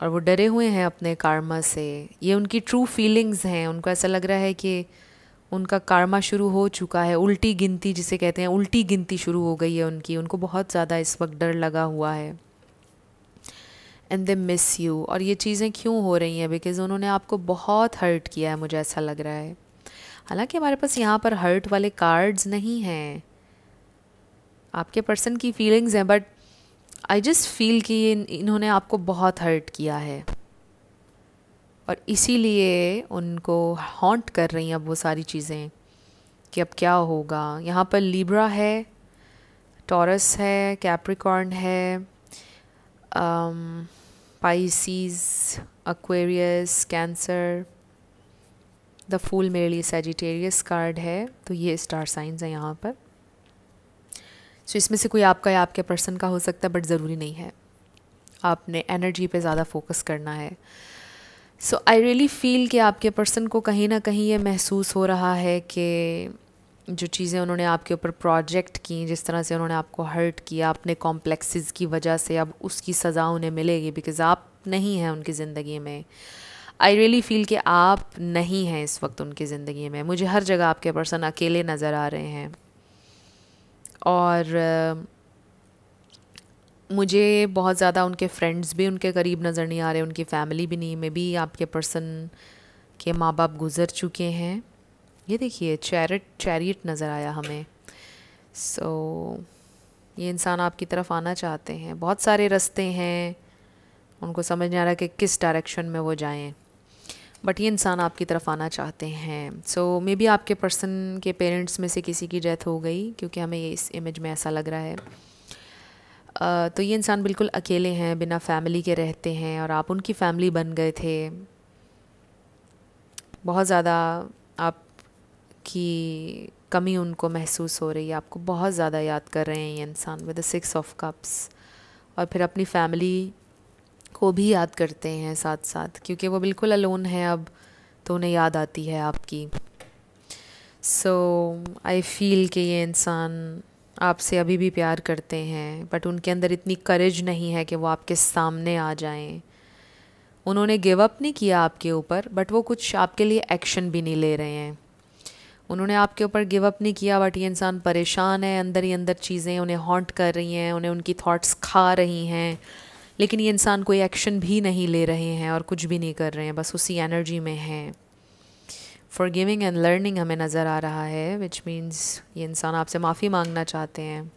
और वो डरे हुए हैं अपने कार्मा से ये उनकी ट्रू फीलिंग्स हैं उनको ऐसा लग रहा है कि उनका कार्मा शुरू हो चुका है उल्टी गिनती जिसे कहते हैं उल्टी गिनती शुरू हो गई है उनकी उनको बहुत ज़्यादा इस वक्त डर लगा हुआ है एंड दे मिस यू और ये चीज़ें क्यों हो रही हैं बिकॉज़ उन्होंने आपको बहुत हर्ट किया है मुझे ऐसा लग रहा है हालांकि हमारे पास यहाँ पर हर्ट वाले कार्ड्स नहीं हैं आपके पर्सन की फीलिंग्स हैं बट आई जस्ट फील कि ये इन्होंने आपको बहुत हर्ट किया है और इसीलिए उनको हॉन्ट कर रही हैं अब वो सारी चीज़ें कि अब क्या होगा यहाँ पर लिब्रा है टॉरस है कैप्रिकॉर्न है Pisces Aquarius Cancer the fool मेरे लिए सेजिटेरियस कार्ड है तो ये स्टार साइंस है यहाँ पर सो इसमें से कोई आपका या आपके पर्सन का हो सकता है बट ज़रूरी नहीं है आपने एनर्जी पे ज़्यादा फोकस करना है सो आई रियली फ़ील कि आपके पर्सन को कहीं ना कहीं ये महसूस हो रहा है कि जो चीज़ें उन्होंने आपके ऊपर प्रोजेक्ट की जिस तरह से उन्होंने आपको हर्ट किया अपने कॉम्प्लेक्सेस की वजह से अब उसकी सज़ा उन्हें मिलेगी बिकॉज़ आप नहीं हैं उनकी ज़िंदगी में आई रियली फ़ील कि आप नहीं हैं इस वक्त उनकी ज़िंदगी में मुझे हर जगह आपके पर्सन अकेले नज़र आ रहे हैं और मुझे बहुत ज़्यादा उनके फ्रेंड्स भी उनके करीब नज़र नहीं आ रहे उनकी फैमिली भी नहीं मे भी आपके पर्सन के माँ बाप गुज़र चुके हैं ये देखिए चैरट चैरिट नज़र आया हमें सो so, ये इंसान आपकी तरफ आना चाहते हैं बहुत सारे रस्ते हैं उनको समझ नहीं आ रहा कि किस डायरेक्शन में वो जाएं बट ये इंसान आपकी तरफ आना चाहते हैं सो मे बी आपके पर्सन के पेरेंट्स में से किसी की डेथ हो गई क्योंकि हमें इस इमेज में ऐसा लग रहा है uh, तो ये इंसान बिल्कुल अकेले हैं बिना फैमिली के रहते हैं और आप उनकी फैमिली बन गए थे बहुत ज़्यादा आप की कमी उनको महसूस हो रही है आपको बहुत ज़्यादा याद कर रहे हैं ये इंसान विद सिक्स ऑफ कप्स और फिर अपनी फैमिली को भी याद करते हैं साथ साथ क्योंकि वो बिल्कुल अलोन है अब तो उन्हें याद आती है आपकी सो आई फील कि ये इंसान आपसे अभी भी प्यार करते हैं बट उनके अंदर इतनी करेज नहीं है कि वो आपके सामने आ जाएं उन्होंने गिव अप नहीं किया आपके ऊपर बट वो कुछ आपके लिए एक्शन भी नहीं ले रहे हैं उन्होंने आपके ऊपर गिव अप नहीं किया बट ये इंसान परेशान है अंदर ही अंदर चीज़ें उन्हें हॉन्ट कर रही हैं उन्हें उनकी थॉट्स खा रही हैं लेकिन ये इंसान कोई एक्शन भी नहीं ले रहे हैं और कुछ भी नहीं कर रहे हैं बस उसी एनर्जी में हैं फॉर गिविंग एंड लर्निंग हमें नज़र आ रहा है विच मीन्स ये इंसान आपसे माफ़ी मांगना चाहते हैं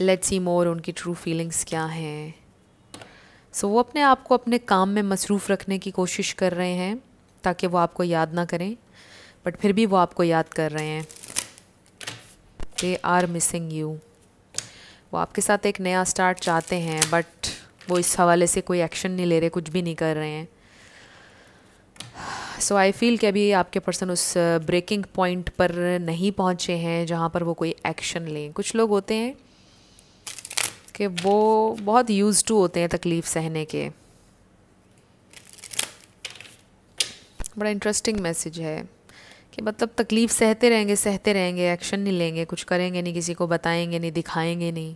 लेट्स सी मोर उनकी ट्रू फीलिंग्स क्या हैं सो so, वो अपने आप को अपने काम में मसरूफ़ रखने की कोशिश कर रहे हैं ताकि वो आपको याद ना करें बट फिर भी वो आपको याद कर रहे हैं दे आर मिसिंग यू वो आपके साथ एक नया स्टार्ट चाहते हैं बट वो इस हवाले से कोई एक्शन नहीं ले रहे कुछ भी नहीं कर रहे हैं सो आई फील कि अभी आपके पर्सन उस ब्रेकिंग uh, पॉइंट पर नहीं पहुँचे हैं जहाँ पर वो कोई एक्शन लें कुछ लोग होते हैं कि वो बहुत यूज टू होते हैं तकलीफ़ सहने के बड़ा इंटरेस्टिंग मैसेज है कि मतलब तकलीफ़ सहते रहेंगे सहते रहेंगे एक्शन नहीं लेंगे कुछ करेंगे नहीं किसी को बताएंगे नहीं दिखाएंगे नहीं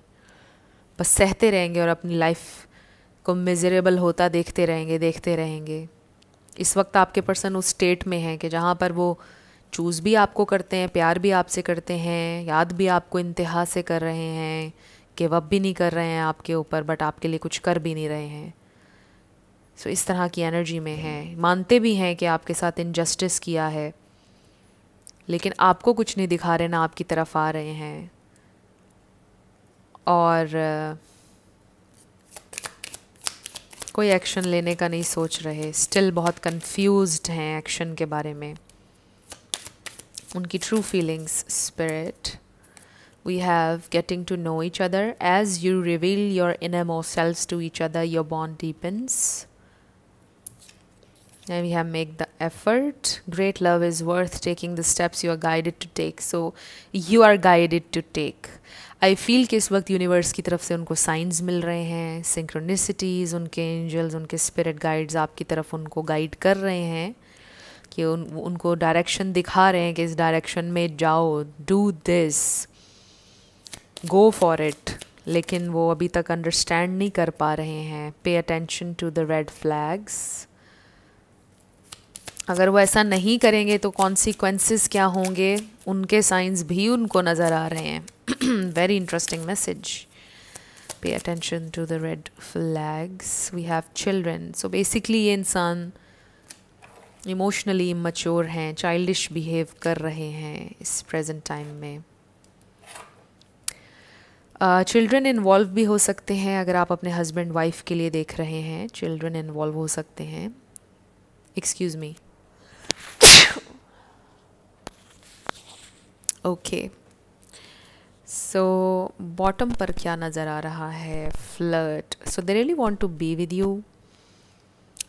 बस सहते रहेंगे और अपनी लाइफ को मिजरेबल होता देखते रहेंगे देखते रहेंगे इस वक्त आपके पर्सन उस स्टेट में हैं कि जहाँ पर वो चूज़ भी आपको करते हैं प्यार भी आपसे करते हैं याद भी आपको इंतहा से कर रहे हैं गिव अप भी नहीं कर रहे हैं आपके ऊपर बट आपके लिए कुछ कर भी नहीं रहे हैं सो so, इस तरह की एनर्जी में हैं मानते भी हैं कि आपके साथ इनजस्टिस किया है लेकिन आपको कुछ नहीं दिखा रहे ना आपकी तरफ आ रहे हैं और कोई एक्शन लेने का नहीं सोच रहे स्टिल बहुत कंफ्यूज्ड हैं एक्शन के बारे में उनकी true feelings spirit we have getting to know each other as you reveal your in more selves to each other your bond deepens and we have make the effort great love is worth taking the steps you are guided to take so you are guided to take I feel कि इस वक्त universe की तरफ से उनको science मिल रहे हैं synchronicities उनके एंजल्स उनके स्पिरिट गाइड्स आपकी तरफ उनको गाइड कर रहे हैं कि उन उनको डायरेक्शन दिखा रहे हैं कि इस डायरेक्शन में जाओ do this go for it लेकिन वो अभी तक अंडरस्टैंड नहीं कर पा रहे हैं pay attention to the red flags अगर वो ऐसा नहीं करेंगे तो कॉन्सिक्वेंसेस क्या होंगे उनके साइंस भी उनको नज़र आ रहे हैं very interesting message pay attention to the red flags we have children so basically ये इंसान इमोशनली इमचोर हैं चाइल्डिश बिहेव कर रहे हैं इस प्रेजेंट टाइम में चिल्ड्रन uh, इन्वॉल्व भी हो सकते हैं अगर आप अपने हस्बैंड वाइफ के लिए देख रहे हैं चिल्ड्रन इन्वॉल्व हो सकते हैं excuse me okay okay. So bottom पर क्या नज़र आ रहा है flirt so they really want to be with you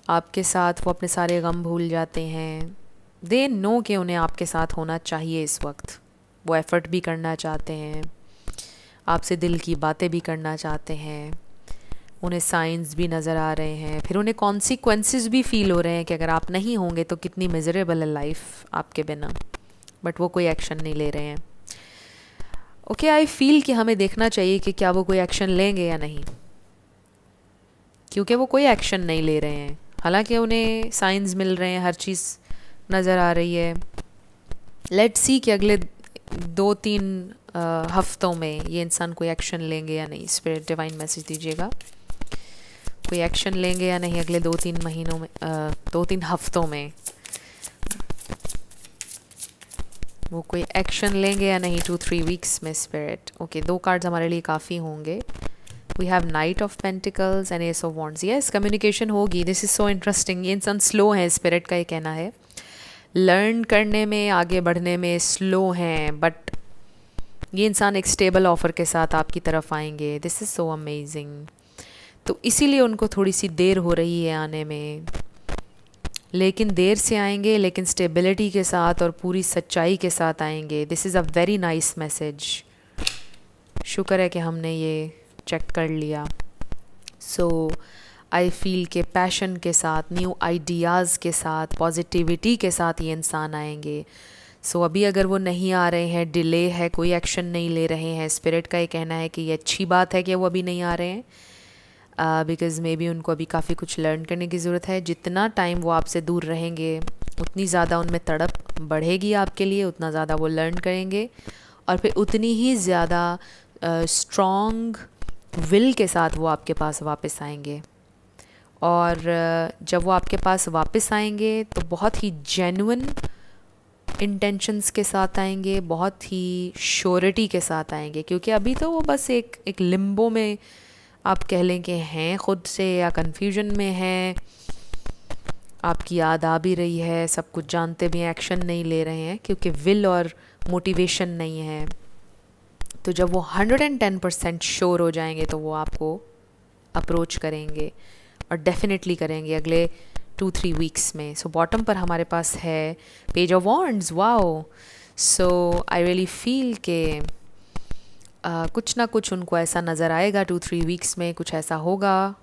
आपके साथ वो अपने सारे गम भूल जाते हैं दे नो कि उन्हें आपके साथ होना चाहिए इस वक्त वो एफ़र्ट भी करना चाहते हैं आपसे दिल की बातें भी करना चाहते हैं उन्हें साइंस भी नज़र आ रहे हैं फिर उन्हें कॉन्सिक्वेंसेस भी फील हो रहे हैं कि अगर आप नहीं होंगे तो कितनी मिजरेबल है लाइफ आपके बिना बट वो कोई एक्शन नहीं ले रहे हैं ओके आई फील कि हमें देखना चाहिए कि क्या वो कोई एक्शन लेंगे या नहीं क्योंकि वो कोई एक्शन नहीं ले रहे हैं हालांकि उन्हें साइंस मिल रहे हैं हर चीज़ नज़र आ रही है लेट्स सी कि अगले दो तीन हफ्तों में ये इंसान कोई एक्शन लेंगे या नहीं स्पिरिट डिवाइन मैसेज दीजिएगा कोई एक्शन लेंगे या नहीं अगले दो तीन महीनों में आ, दो तीन हफ्तों में वो कोई एक्शन लेंगे या नहीं टू थ्री वीक्स में स्पिरिट ओके दो कार्ड्स हमारे लिए काफ़ी होंगे we have knight of pentacles and ace of wands yes communication होगी दिस इज़ सो इंटरेस्टिंग ये इंसान स्लो है स्पिरिट का ये कहना है लर्न करने में आगे बढ़ने में स्लो हैं बट ये इंसान एक स्टेबल ऑफर के साथ आपकी तरफ आएंगे दिस इज़ सो अमेजिंग तो इसीलिए उनको थोड़ी सी देर हो रही है आने में लेकिन देर से आएंगे लेकिन स्टेबिलिटी के साथ और पूरी सच्चाई के साथ आएंगे this is a very nice message शुक्र है कि हमने ये चेक कर लिया सो आई फील के पैशन के साथ न्यू आइडियाज़ के साथ पॉजिटिविटी के साथ ये इंसान आएंगे सो so, अभी अगर वो नहीं आ रहे हैं डिले है कोई एक्शन नहीं ले रहे हैं स्पिरिट का ये कहना है कि ये अच्छी बात है कि वो अभी नहीं आ रहे हैं बिकॉज़ मे बी उनको अभी काफ़ी कुछ लर्न करने की ज़रूरत है जितना टाइम वो आपसे दूर रहेंगे उतनी ज़्यादा उनमें तड़प बढ़ेगी आपके लिए उतना ज़्यादा वो लर्न करेंगे और फिर उतनी ही ज़्यादा स्ट्रॉन्ग विल के साथ वो आपके पास वापस आएंगे और जब वो आपके पास वापस आएंगे तो बहुत ही जेनुन इंटेंशंस के साथ आएंगे बहुत ही श्योरिटी के साथ आएंगे क्योंकि अभी तो वो बस एक एक लिम्बो में आप कह लें कि हैं ख़ुद से या कन्फ्यूजन में हैं आपकी याद आ भी रही है सब कुछ जानते भी एक्शन नहीं ले रहे हैं क्योंकि विल और मोटिवेशन नहीं है तो जब वो hundred and ten percent sure हो जाएंगे तो वो आपको अप्रोच करेंगे और डेफिनेटली करेंगे अगले टू थ्री वीक्स में सो so, बॉटम पर हमारे पास है page of wands wow so I really feel के कुछ ना कुछ उनको ऐसा नज़र आएगा टू थ्री वीक्स में कुछ ऐसा होगा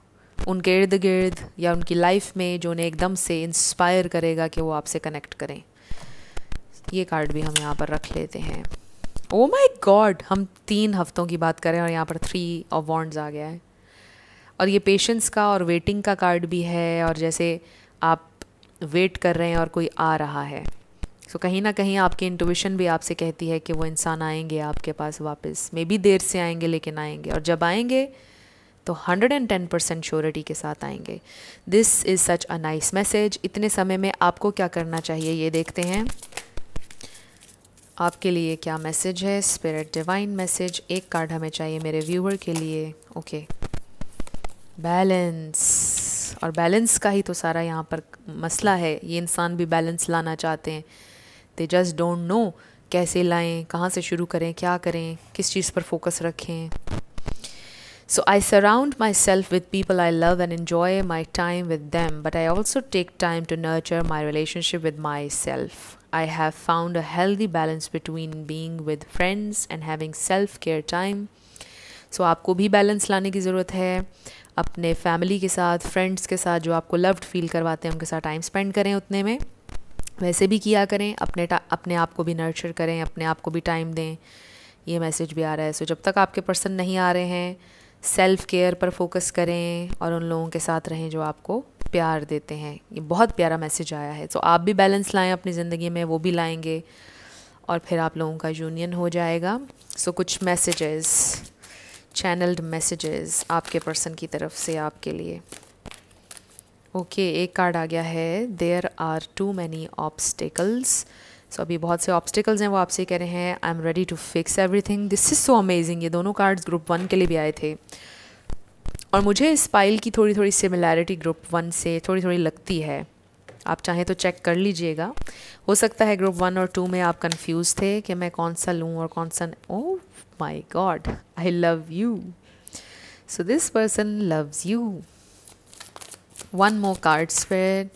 उनके इर्द गिर्द या उनकी लाइफ में जो उन्हें एकदम से इंस्पायर करेगा कि वो आपसे कनेक्ट करें ये कार्ड भी हम यहाँ पर रख लेते हैं ओ माई गॉड हम तीन हफ्तों की बात करें और यहाँ पर थ्री ऑफ वॉन्ड्स आ गया है और ये पेशेंस का और वेटिंग का कार्ड भी है और जैसे आप वेट कर रहे हैं और कोई आ रहा है सो so, कहीं ना कहीं आपकी इंटोविशन भी आपसे कहती है कि वो इंसान आएंगे आपके पास वापस मे बी देर से आएंगे लेकिन आएंगे और जब आएंगे तो hundred and ten percent surety के साथ आएंगे this is such a nice message इतने समय में आपको क्या करना चाहिए ये देखते हैं आपके लिए क्या मैसेज है स्पिरिट डिवाइन मैसेज एक कार्ड हमें चाहिए मेरे व्यूअर के लिए ओके बैलेंस और बैलेंस का ही तो सारा यहाँ पर मसला है ये इंसान भी बैलेंस लाना चाहते हैं दे जस्ट डोंट नो कैसे लाएं कहाँ से शुरू करें क्या करें किस चीज़ पर फोकस रखें so I surround myself with people I love and enjoy my time with them but I also take time to nurture my relationship with myself I have found a healthy balance between being with friends and having self care time so आपको भी balance लाने की ज़रूरत है अपने family के साथ friends के साथ जो आपको लव्ड फील करवाते हैं उनके साथ टाइम स्पेंड करें उतने में वैसे भी किया करें अपने अपने आप को भी नर्चर करें अपने आप को भी टाइम दें ये मैसेज भी आ रहा है सो so, जब तक आपके पर्सन नहीं आ रहे हैं सेल्फ़ केयर पर फोकस करें और उन लोगों के साथ रहें जो आपको प्यार देते हैं ये बहुत प्यारा मैसेज आया है सो so, आप भी बैलेंस लाएं अपनी ज़िंदगी में वो भी लाएंगे और फिर आप लोगों का यूनियन हो जाएगा सो so, कुछ मैसेजेस चैनल्ड मैसेजेस आपके पर्सन की तरफ से आपके लिए ओके okay, एक कार्ड आ गया है there are too many obstacles so अभी बहुत से ऑब्स्टिकल्स हैं वो आपसे कह रहे हैं I am ready to fix everything this is so amazing ये दोनों कार्ड्स ग्रुप वन के लिए भी आए थे और मुझे इस फाइल की थोड़ी थोड़ी सिमिलैरिटी ग्रुप वन से थोड़ी थोड़ी लगती है आप चाहें तो चेक कर लीजिएगा हो सकता है ग्रुप वन और टू में आप कन्फ्यूज थे कि मैं कौन सा लूँ और कौन सा oh my god I love you so this person loves you one more card spade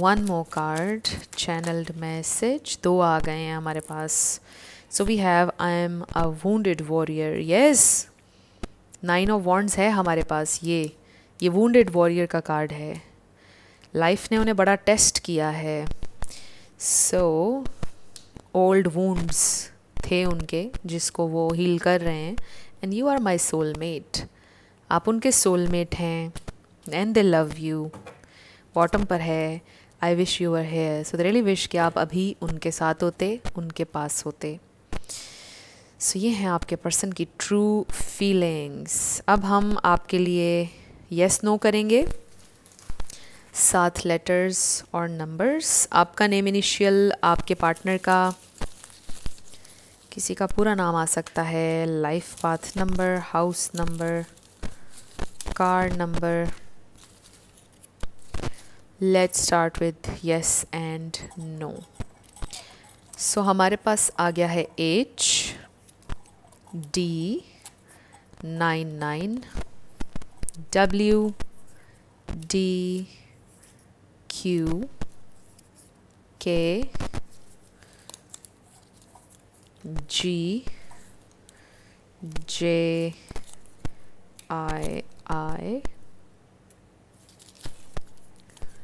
one more card channelled message दो आ गए हैं हमारे पास so we have I am a wed warrior yes nine of wands है हमारे पास ये ये वूंडेड वॉरियर का कार्ड है लाइफ ने उन्हें बड़ा टेस्ट किया है सो ओल्ड वूंड्स थे उनके जिसको वो हील कर रहे हैं and you are my soulmate आप उनके सोलमेट हैं and they love you bottom पर है I wish you are here so really wish कि आप अभी उनके साथ होते उनके पास होते सो so, ये हैं आपके पर्सन की ट्रू फीलिंग्स अब हम आपके लिए यस नो करेंगे सात लेटर्स और नंबर्स आपका नेम इनिशियल आपके पार्टनर का किसी का पूरा नाम आ सकता है life path number house number car number let's start with yes and no so हमारे पास आ गया है H D nine nine W D Q K G J I I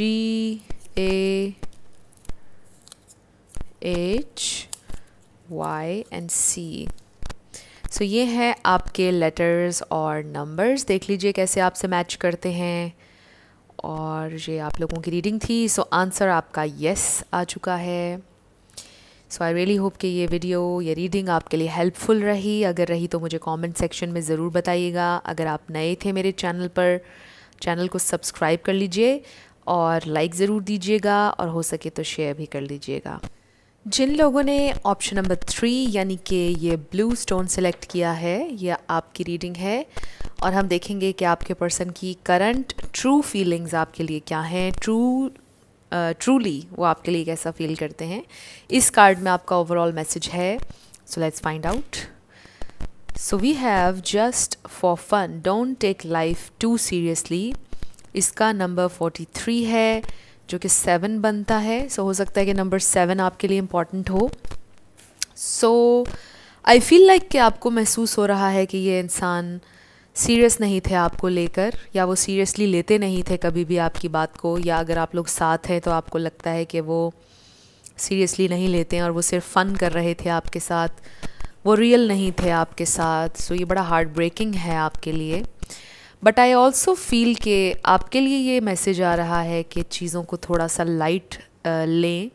A H Y and C so so, ये है आपके letters और numbers देख लीजिए कैसे आपसे मैच करते हैं और ये आप लोगों की रीडिंग थी सो so, आंसर आपका यस yes आ चुका है सो आई रियली होप कि ये वीडियो ये रीडिंग आपके लिए हेल्पफुल रही अगर रही तो मुझे कमेंट सेक्शन में ज़रूर बताइएगा अगर आप नए थे मेरे चैनल पर चैनल को सब्सक्राइब कर लीजिए और लाइक ज़रूर दीजिएगा और हो सके तो शेयर भी कर लीजिएगा जिन लोगों ने ऑप्शन नंबर थ्री यानी कि ये ब्लू स्टोन सेलेक्ट किया है यह आपकी रीडिंग है और हम देखेंगे कि आपके पर्सन की करंट ट्रू फीलिंग्स आपके लिए क्या हैं ट्रू ट्रूली uh, वो आपके लिए कैसा फील करते हैं इस कार्ड में आपका ओवरऑल मैसेज है so let's find out so we have just for fun don't take life too seriously इसका नंबर 43 है जो कि सेवन बनता है सो so, हो सकता है कि नंबर सेवन आपके लिए इम्पॉर्टेंट हो सो आई फील लाइक कि आपको महसूस हो रहा है कि ये इंसान सीरियस नहीं थे आपको लेकर या वो सीरियसली लेते नहीं थे कभी भी आपकी बात को या अगर आप लोग साथ हैं तो आपको लगता है कि वो सीरियसली नहीं लेते हैं और वो सिर्फ फ़न कर रहे थे आपके साथ वो रियल नहीं थे आपके साथ सो so, ये बड़ा हार्ट ब्रेकिंग है आपके लिए बट आई ऑल्सो फील के आपके लिए ये मैसेज आ रहा है कि चीज़ों को थोड़ा सा लाइट uh, लें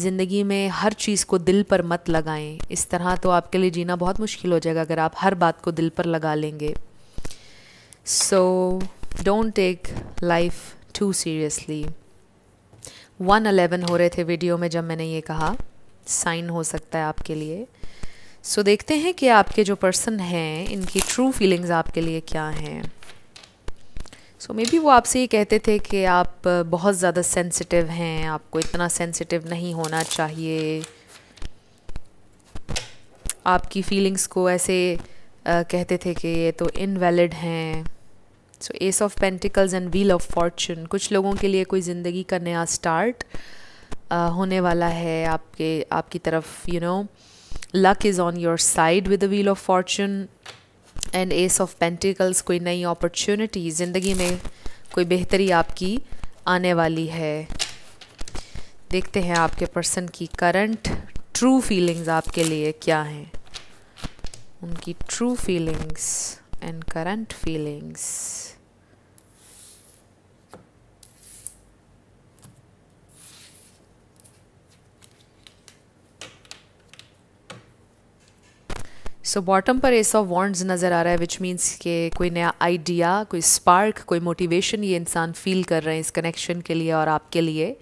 ज़िंदगी में हर चीज़ को दिल पर मत लगाएं इस तरह तो आपके लिए जीना बहुत मुश्किल हो जाएगा अगर आप हर बात को दिल पर लगा लेंगे so don't take life too seriously one eleven हो रहे थे वीडियो में जब मैंने ये कहा साइन हो सकता है आपके लिए सो so, देखते हैं कि आपके जो पर्सन हैं इनकी ट्रू फीलिंग्स आपके लिए क्या हैं सो मे बी वो आपसे ये कहते थे कि आप बहुत ज़्यादा सेंसिटिव हैं आपको इतना सेंसिटिव नहीं होना चाहिए आपकी फीलिंग्स को ऐसे आ, कहते थे कि ये तो इनवैलिड हैं so ace of pentacles and wheel of fortune कुछ लोगों के लिए कोई ज़िंदगी का नया स्टार्ट आ, होने वाला है आपके आपकी तरफ you know luck is on your side with the wheel of fortune and ace of pentacles कोई नई अपॉर्चुनिटी ज़िंदगी में कोई बेहतरी आपकी आने वाली है देखते हैं आपके पर्सन की करंट ट्रू फीलिंग्स आपके लिए क्या हैं उनकी true feelings and current feelings so bottom पर एस ऑफ वॉन्ड्स नज़र आ रहा है विच मीन्स के कोई नया आइडिया कोई स्पार्क कोई मोटिवेशन ये इंसान फील कर रहे हैं इस कनेक्शन के लिए और आपके लिए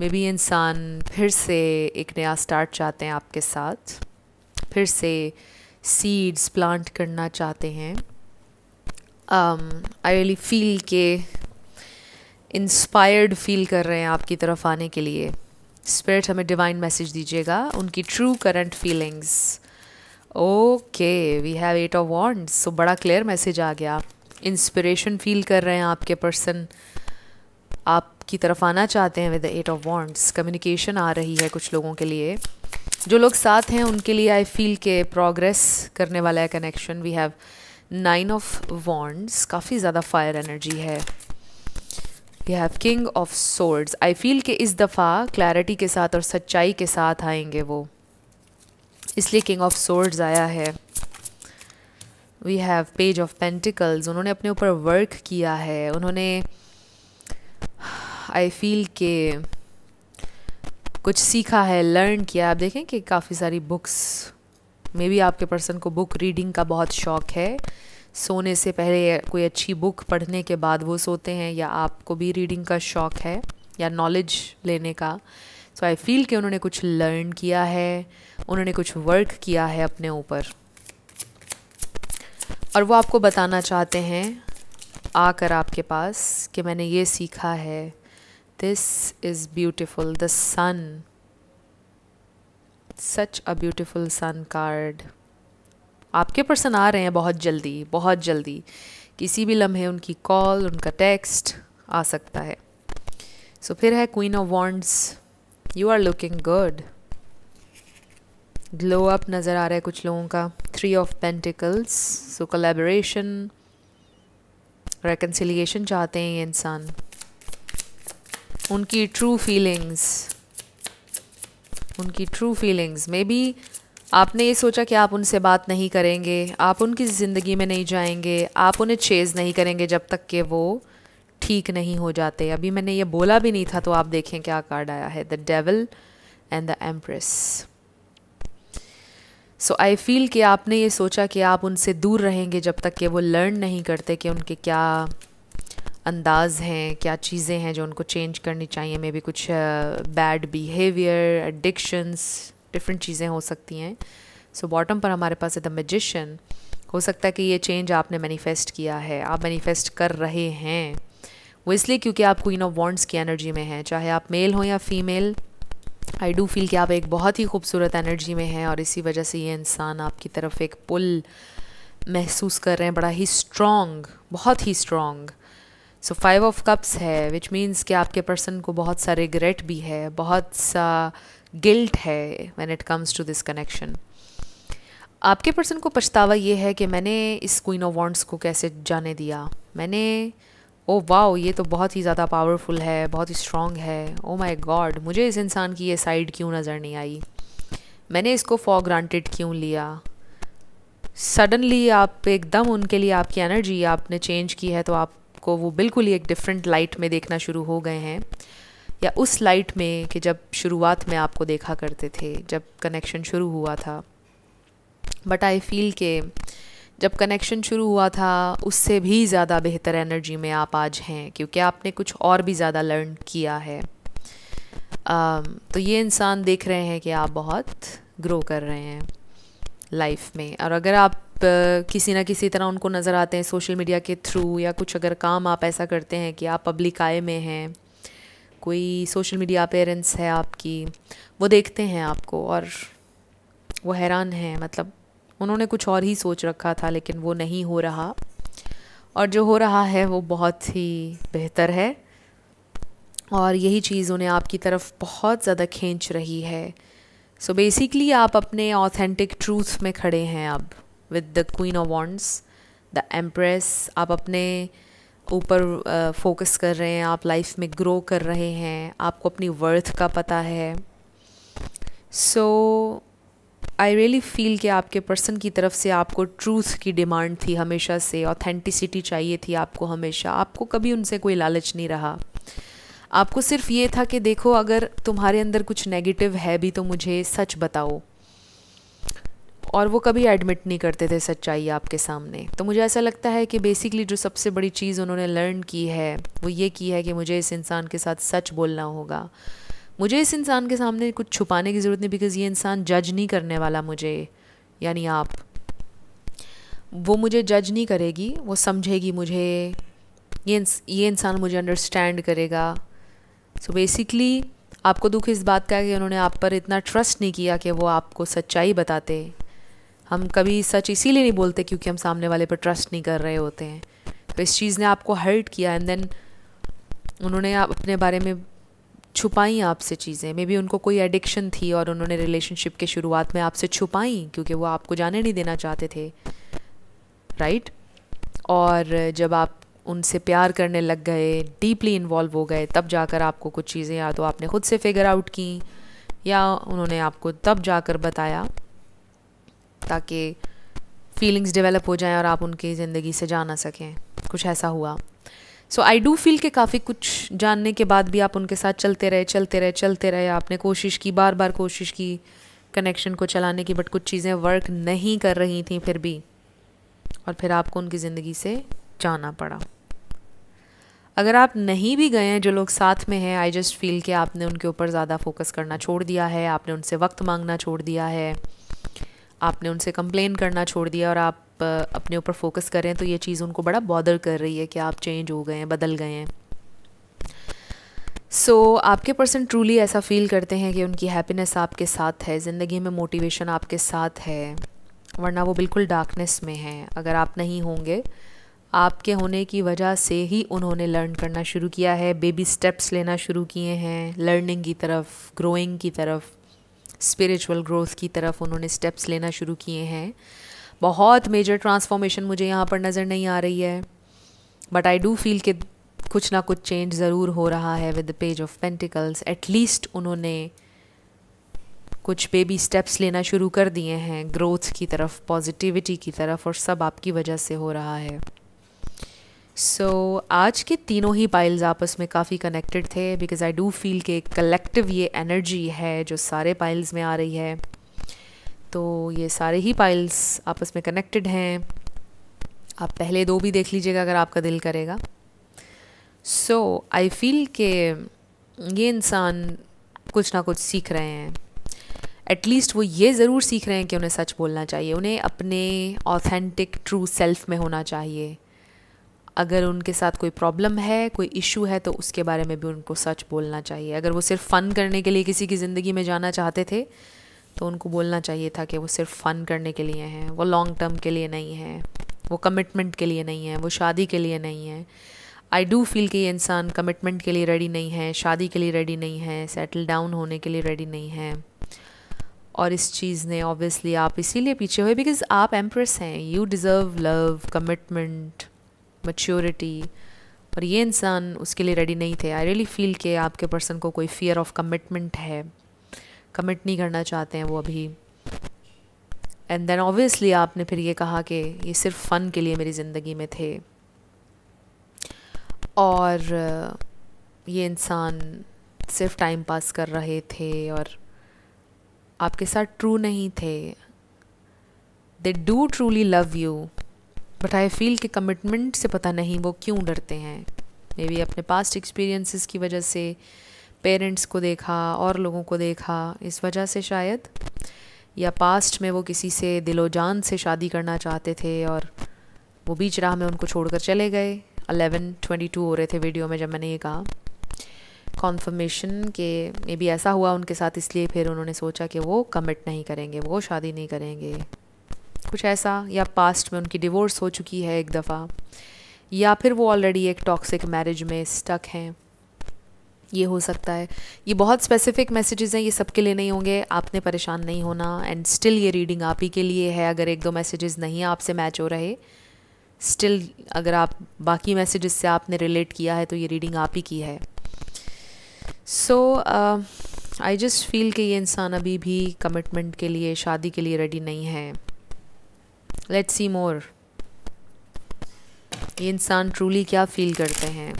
मे बी इंसान फिर से एक नया स्टार्ट चाहते हैं आपके साथ फिर से सीड्स प्लांट करना चाहते हैं आई रियली फील के इंस्पायर्ड फील कर रहे हैं आपकी तरफ आने के लिए स्पिरिट हमें डिवाइन मैसेज दीजिएगा उनकी true current feelings okay we have eight of wands so बड़ा क्लियर मैसेज आ गया इंस्पिरेशन फील कर रहे हैं आपके पर्सन आपकी तरफ आना चाहते हैं with eight of wands communication आ रही है कुछ लोगों के लिए जो लोग साथ हैं उनके लिए आई फील के प्रोग्रेस करने वाला है connection we have nine of wands काफ़ी ज़्यादा फायर एनर्जी है we have king of swords I feel के इस दफ़ा क्लैरिटी के साथ और सच्चाई के साथ आएंगे वो इसलिए किंग ऑफ सोर्ड्स आया है we have page of pentacles उन्होंने अपने ऊपर वर्क किया है उन्होंने आई फील के कुछ सीखा है लर्न किया आप देखें कि काफ़ी सारी बुक्स मे बी आपके पर्सन को बुक रीडिंग का बहुत शौक है सोने से पहले कोई अच्छी बुक पढ़ने के बाद वो सोते हैं या आपको भी रीडिंग का शौक है या नॉलेज लेने का सो आई फील कि उन्होंने कुछ लर्न किया है उन्होंने कुछ वर्क किया है अपने ऊपर और वो आपको बताना चाहते हैं आकर आपके पास कि मैंने ये सीखा है this is beautiful the sun such a beautiful sun card आपके पर्सन आ रहे हैं बहुत जल्दी बहुत जल्दी किसी भी लम्हे उनकी कॉल उनका टेक्स्ट आ सकता है सो so, फिर है queen of wands you are looking good glow up नज़र आ रहा है कुछ लोगों का three of pentacles so collaboration reconciliation चाहते हैं ये इंसान उनकी ट्रू फीलिंग्स उनकी ट्रू फीलिंग्स मे बी आपने ये सोचा कि आप उनसे बात नहीं करेंगे आप उनकी ज़िंदगी में नहीं जाएंगे आप उन्हें चेज़ नहीं करेंगे जब तक कि वो ठीक नहीं हो जाते अभी मैंने ये बोला भी नहीं था तो आप देखें क्या कार्ड आया है the devil and the empress so I feel कि आपने ये सोचा कि आप उनसे दूर रहेंगे जब तक कि वो लर्न नहीं करते कि उनके क्या अंदाज हैं क्या चीज़ें हैं जो उनको चेंज करनी चाहिए मे बी कुछ बैड बिहेवियर एडिक्शंस डिफरेंट चीज़ें हो सकती हैं सो so, बॉटम पर हमारे पास है द मेजिशन हो सकता है कि ये चेंज आपने मैनिफेस्ट किया है आप मैनिफेस्ट कर रहे हैं वो इसलिए क्योंकि आप क्वीन ऑफ वॉन्ट्स की एनर्जी में हैं चाहे आप मेल हों या फीमेल आई डू फील कि आप एक बहुत ही खूबसूरत एनर्जी में हैं और इसी वजह से ये इंसान आपकी तरफ एक पुल महसूस कर रहे हैं बड़ा ही स्ट्रॉन्ग बहुत ही strong so five of cups है विच मीन्स कि आपके पर्सन को बहुत सा रिग्रेट भी है बहुत सा गिल्ट है when it comes to this connection आपके पर्सन को पछतावा ये है कि मैंने इस क्वीन ऑफ वॉन्ट्स को कैसे जाने दिया मैंने ओ oh, वाओ ये तो बहुत ही ज़्यादा पावरफुल है बहुत ही स्ट्रॉन्ग है ओ माय गॉड मुझे इस इंसान की ये साइड क्यों नज़र नहीं आई मैंने इसको फॉर ग्रांटेड क्यों लिया सडनली आप एकदम उनके लिए आपकी एनर्जी आपने चेंज की है तो आपको वो बिल्कुल ही एक डिफरेंट लाइट में देखना शुरू हो गए हैं या उस लाइट में कि जब शुरुआत में आपको देखा करते थे जब कनेक्शन शुरू हुआ था बट आई फील के जब कनेक्शन शुरू हुआ था उससे भी ज़्यादा बेहतर एनर्जी में आप आज हैं क्योंकि आपने कुछ और भी ज़्यादा लर्न किया है आ, um, तो ये इंसान देख रहे हैं कि आप बहुत ग्रो कर रहे हैं लाइफ में और अगर आप uh, किसी ना किसी तरह उनको नज़र आते हैं सोशल मीडिया के थ्रू या कुछ अगर काम आप ऐसा करते हैं कि आप पब्लिक आय में हैं कोई सोशल मीडिया अपेरेंस है आपकी वो देखते हैं आपको और वो हैरान हैं मतलब उन्होंने कुछ और ही सोच रखा था लेकिन वो नहीं हो रहा और जो हो रहा है वो बहुत ही बेहतर है और यही चीज़ उन्हें आपकी तरफ बहुत ज़्यादा खींच रही है सो so बेसिकली आप अपने ऑथेंटिक ट्रूथ में खड़े हैं अब with the queen of wands the empress आप अपने ऊपर फोकस कर रहे हैं आप लाइफ में ग्रो कर रहे हैं आपको अपनी वर्थ का पता है so so, I really feel कि आपके पर्सन की तरफ से आपको ट्रूथ की डिमांड थी हमेशा से ऑथेंटिसिटी चाहिए थी आपको हमेशा आपको कभी उनसे कोई लालच नहीं रहा आपको सिर्फ ये था कि देखो अगर तुम्हारे अंदर कुछ नेगेटिव है भी तो मुझे सच बताओ और वो कभी एडमिट नहीं करते थे सच्चाई आपके सामने तो मुझे ऐसा लगता है कि बेसिकली जो सबसे बड़ी चीज़ उन्होंने लर्न की है वो ये की है कि मुझे इस इंसान के साथ सच बोलना होगा मुझे इस इंसान के सामने कुछ छुपाने की ज़रूरत नहीं बिकॉज़ ये इंसान जज नहीं करने वाला मुझे यानी आप वो मुझे जज नहीं करेगी वो समझेगी मुझे ये इंस, ये इंसान मुझे अंडरस्टैंड करेगा सो so बेसिकली आपको दुख इस बात का है कि उन्होंने आप पर इतना ट्रस्ट नहीं किया कि वो आपको सच्चाई बताते हम कभी सच इसीलिए नहीं बोलते क्योंकि हम सामने वाले पर ट्रस्ट नहीं कर रहे होते हैं तो इस चीज़ ने आपको हर्ट किया एंड देन उन्होंने आप अपने बारे में छुपाई आपसे चीज़ें मे बी उनको कोई एडिक्शन थी और उन्होंने रिलेशनशिप के शुरुआत में आपसे छुपाई क्योंकि वो आपको जाने नहीं देना चाहते थे राइट और जब आप उनसे प्यार करने लग गए डीपली इन्वॉल्व हो गए तब जाकर आपको कुछ चीज़ें या तो आपने खुद से फिगर आउट की या उन्होंने आपको तब जाकर बताया ताकि फीलिंग्स डेवलप हो जाएं और आप उनकी ज़िंदगी से जा ना सकें कुछ ऐसा हुआ सो आई डू फील कि काफ़ी कुछ जानने के बाद भी आप उनके साथ चलते रहे चलते रहे चलते रहे आपने कोशिश की बार बार कोशिश की कनेक्शन को चलाने की बट कुछ चीज़ें वर्क नहीं कर रही थी फिर भी और फिर आपको उनकी ज़िंदगी से जाना पड़ा अगर आप नहीं भी गए हैं जो लोग साथ में हैं आई जस्ट फील कि आपने उनके ऊपर ज़्यादा फोकस करना छोड़ दिया है आपने उनसे वक्त मांगना छोड़ दिया है आपने उनसे कंप्लेन करना छोड़ दिया और आप अपने ऊपर फोकस करें तो ये चीज़ उनको बड़ा बॉदर कर रही है कि आप चेंज हो गए हैं बदल गए हैं सो so, आपके पर्सन ट्रूली ऐसा फील करते हैं कि उनकी हैप्पीनेस आपके साथ है ज़िंदगी में मोटिवेशन आपके साथ है वरना वो बिल्कुल डार्कनेस में हैं अगर आप नहीं होंगे आपके होने की वजह से ही उन्होंने लर्न करना शुरू किया है बेबी स्टेप्स लेना शुरू किए हैं लर्निंग की तरफ ग्रोइंग की तरफ स्पिरिचुअल ग्रोथ की तरफ उन्होंने स्टेप्स लेना शुरू किए हैं बहुत मेजर ट्रांसफॉर्मेशन मुझे यहाँ पर नज़र नहीं आ रही है बट आई डू फील कि कुछ ना कुछ चेंज ज़रूर हो रहा है with the page of pentacles at least उन्होंने कुछ बेबी स्टेप्स लेना शुरू कर दिए हैं ग्रोथ की तरफ पॉजिटिविटी की तरफ और सब आपकी वजह से हो रहा है सो so, आज के तीनों ही पाइल्स आपस में काफ़ी कनेक्टेड थे बिकॉज़ आई डू फील कि कलेक्टिव ये एनर्जी है जो सारे पाइल्स में आ रही है तो ये सारे ही पाइल्स आपस में कनेक्टेड हैं आप पहले दो भी देख लीजिएगा अगर आपका दिल करेगा सो आई फील के ये इंसान कुछ ना कुछ सीख रहे हैं एटलीस्ट वो ये ज़रूर सीख रहे हैं कि उन्हें सच बोलना चाहिए उन्हें अपने ऑथेंटिक ट्रू सेल्फ में होना चाहिए अगर उनके साथ कोई प्रॉब्लम है कोई इशू है तो उसके बारे में भी उनको सच बोलना चाहिए अगर वो सिर्फ फ़न करने के लिए किसी की ज़िंदगी में जाना चाहते थे तो उनको बोलना चाहिए था कि वो सिर्फ फ़न करने के लिए हैं वो लॉन्ग टर्म के लिए नहीं है वो कमिटमेंट के लिए नहीं है वो शादी के लिए नहीं है आई डू फील कि ये इंसान कमिटमेंट के लिए रेडी नहीं है शादी के लिए रेडी नहीं है सेटल डाउन होने के लिए रेडी नहीं है और इस चीज़ ने ऑब्वियसली आप इसीलिए पीछे हुए बिकॉज आप एम्प्रेस हैं you deserve love commitment maturity और ये इंसान उसके लिए रेडी नहीं थे आई रियली फील कि आपके पर्सन को कोई फियर ऑफ कमिटमेंट है कमिट नहीं करना चाहते हैं वो अभी एंड देन ऑब्वियसली आपने फिर ये कहा कि ये सिर्फ फ़न के लिए मेरी ज़िंदगी में थे और ये इंसान सिर्फ टाइम पास कर रहे थे और आपके साथ ट्रू नहीं थे they do truly love you but I feel कि कमिटमेंट से पता नहीं वो क्यों डरते हैं मे बी अपने पास्ट एक्सपीरियंसेस की वजह से पेरेंट्स को देखा और लोगों को देखा इस वजह से शायद या पास्ट में वो किसी से दिलो जान से शादी करना चाहते थे और वो बीच राह में उनको छोड़कर चले गए अलेवन ट्वेंटी टू हो रहे थे वीडियो में जब मैंने ये कहा कॉन्फर्मेशन के मे बी ऐसा हुआ उनके साथ इसलिए फिर उन्होंने सोचा कि वो कमिट नहीं करेंगे वो शादी नहीं करेंगे कुछ ऐसा या पास्ट में उनकी डिवोर्स हो चुकी है एक दफ़ा या फिर वो ऑलरेडी एक टॉक्सिक मैरिज में स्टक हैं ये हो सकता है ये बहुत स्पेसिफिक मैसेजेस हैं ये सबके लिए नहीं होंगे आपने परेशान नहीं होना एंड स्टिल ये रीडिंग आप ही के लिए है अगर एक दो मैसेजेस नहीं आपसे मैच हो रहे स्टिल अगर आप बाकी मैसेजेस से आपने रिलेट किया है तो ये रीडिंग आप ही की है सो आई जस्ट फील कि ये इंसान अभी भी कमिटमेंट के लिए शादी के लिए रेडी नहीं है लेट्स सी मोर ये इंसान ट्रूली क्या फील करते हैं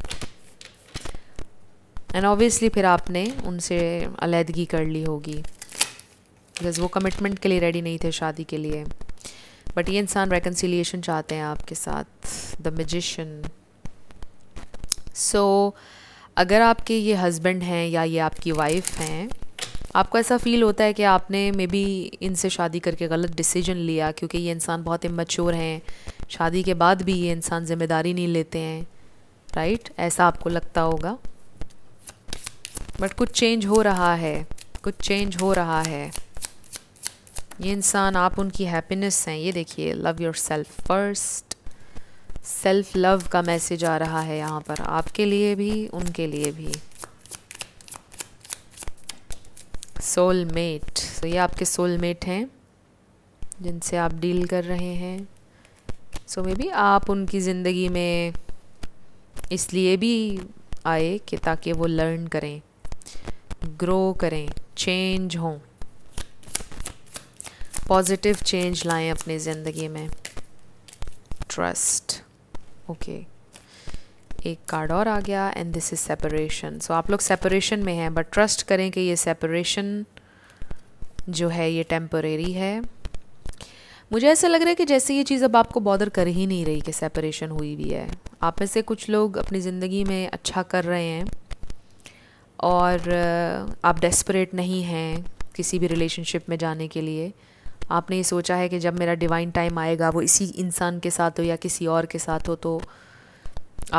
एंड ऑब्वियसली फिर आपने उनसे अलीहदगी कर ली होगी बिकॉज वो कमिटमेंट के लिए रेडी नहीं थे शादी के लिए बट ये इंसान रेकन्सिलियेशन चाहते हैं आपके साथ द मजिशन सो अगर आपके ये हस्बैंड हैं या ये आपकी वाइफ हैं आपको ऐसा फील होता है कि आपने मे बी इनसे शादी करके गलत डिसीजन लिया क्योंकि ये इंसान बहुत इमेच्योर हैं शादी के बाद भी ये इंसान ज़िम्मेदारी नहीं लेते हैं राइट ऐसा आपको लगता होगा बट कुछ चेंज हो रहा है कुछ चेंज हो रहा है ये इंसान आप उनकी हैप्पीनेस हैं ये देखिए love yourself first self love का मैसेज आ रहा है यहाँ पर आपके लिए भी उनके लिए भी सोलमेट तो ये आपके सोलमेट हैं जिनसे आप डील कर रहे हैं सो मे बी आप उनकी ज़िंदगी में इसलिए भी आए कि ताकि वो लर्न करें ग्रो करें चेंज हों पॉजिटिव चेंज लाएं अपनी ज़िंदगी में ट्रस्ट ओके okay. एक कार्ड और आ गया and this is separation so आप लोग सेपरेशन में हैं बट ट्रस्ट करें कि ये सेपरेशन जो है ये टेम्परेरी है मुझे ऐसा लग रहा है कि जैसे ये चीज़ अब आपको बॉदर कर ही नहीं रही कि सेपरेशन हुई भी है आप में से कुछ लोग अपनी ज़िंदगी में अच्छा कर रहे हैं और आप डेस्परेट नहीं हैं किसी भी रिलेशनशिप में जाने के लिए आपने ये सोचा है कि जब मेरा डिवाइन टाइम आएगा वो इसी इंसान के साथ हो या किसी और के साथ हो तो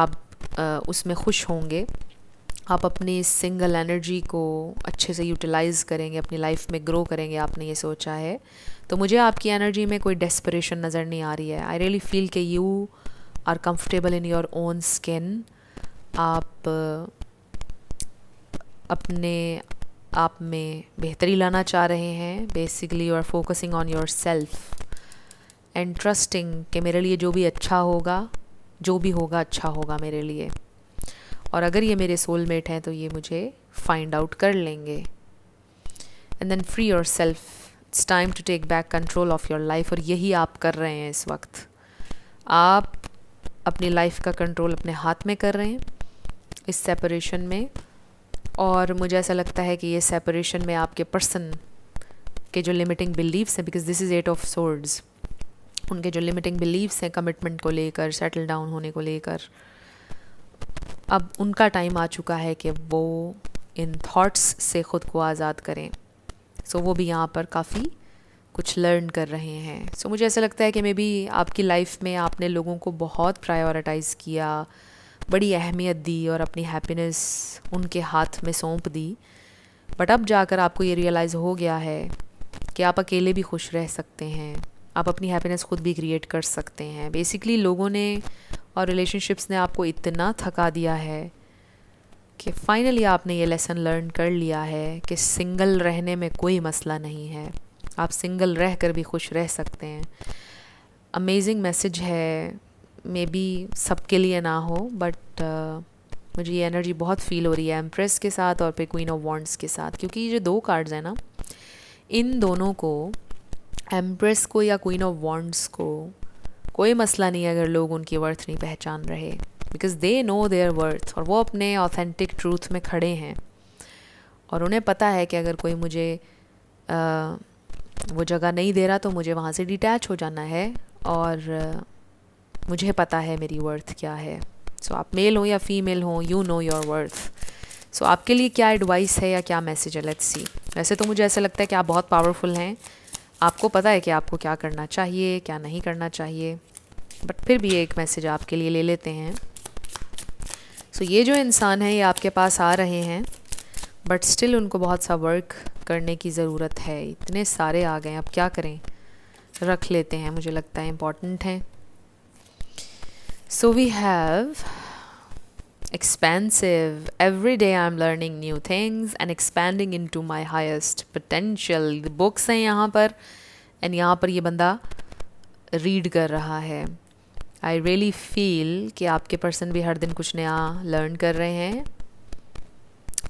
आप उसमें खुश होंगे आप अपनी सिंगल एनर्जी को अच्छे से यूटिलाइज़ करेंगे अपनी लाइफ में ग्रो करेंगे आपने ये सोचा है तो मुझे आपकी एनर्जी में कोई डेस्परेशन नज़र नहीं आ रही है आई रियली फील के you are comfortable in your own skin आप अपने आप में बेहतरी लाना चाह रहे हैं basically you are focusing on yourself and trusting कि मेरे लिए जो भी अच्छा होगा जो भी होगा अच्छा होगा मेरे लिए और अगर ये मेरे सोलमेट हैं तो ये मुझे फाइंड आउट कर लेंगे and then free yourself it's time to take back control of your life और यही आप कर रहे हैं इस वक्त आप अपनी लाइफ का कंट्रोल अपने हाथ में कर रहे हैं इस सेपरेशन में और मुझे ऐसा लगता है कि ये सेपरेशन में आपके पर्सन के जो लिमिटिंग बिलीव्स हैं because this is eight of swords उनके जो लिमिटिंग बिलीव्स हैं कमिटमेंट को लेकर सेटल डाउन होने को लेकर अब उनका टाइम आ चुका है कि वो इन थॉट्स से ख़ुद को आज़ाद करें सो so, वो भी यहाँ पर काफ़ी कुछ लर्न कर रहे हैं सो so, मुझे ऐसा लगता है कि मे बी आपकी लाइफ में आपने लोगों को बहुत प्रायोरिटाइज़ किया बड़ी अहमियत दी और अपनी हैप्पीनेस उनके हाथ में सौंप दी बट अब जाकर आपको ये रियलाइज़ हो गया है कि आप अकेले भी खुश रह सकते हैं आप अपनी हैप्पीनेस खुद भी क्रिएट कर सकते हैं बेसिकली लोगों ने और रिलेशनशिप्स ने आपको इतना थका दिया है कि फाइनली आपने ये लेसन लर्न कर लिया है कि सिंगल रहने में कोई मसला नहीं है आप सिंगल रह कर भी खुश रह सकते हैं अमेजिंग मैसेज है मे बी सबके लिए ना हो बट uh, मुझे ये एनर्जी बहुत फील हो रही है एम्प्रेस के साथ और फिर क्वीन ऑफ वॉन्ट्स के साथ क्योंकि ये जो दो कार्ड्स हैं ना इन दोनों को एम्प्रेस को या क्वीन ऑफ वॉन्ट्स को कोई मसला नहीं है अगर लोग उनकी वर्थ नहीं पहचान रहे because they know their worth और वो अपने ऑथेंटिक ट्रूथ में खड़े हैं और उन्हें पता है कि अगर कोई मुझे आ, uh, वो जगह नहीं दे रहा तो मुझे वहाँ से डिटैच हो जाना है और मुझे पता है मेरी वर्थ क्या है सो so, आप मेल हो या फीमेल हो you know your worth so आपके लिए क्या एडवाइस है या क्या मैसेज है लेट्स सी वैसे तो मुझे ऐसा लगता है कि आप बहुत पावरफुल हैं आपको पता है कि आपको क्या करना चाहिए क्या नहीं करना चाहिए बट फिर भी एक मैसेज आपके लिए ले लेते हैं सो so, ये जो इंसान है ये आपके पास आ रहे हैं बट स्टिल उनको बहुत सा वर्क करने की ज़रूरत है इतने सारे आ गए अब क्या करें रख लेते हैं मुझे लगता है इम्पॉर्टेंट हैं So we have expansive. Every day I'm learning new things and expanding into my highest potential. Books हैं यहाँ पर एंड यहाँ पर ये बंदा रीड कर रहा है आई रियली फील कि आपके पर्सन भी हर दिन कुछ नया लर्न कर रहे हैं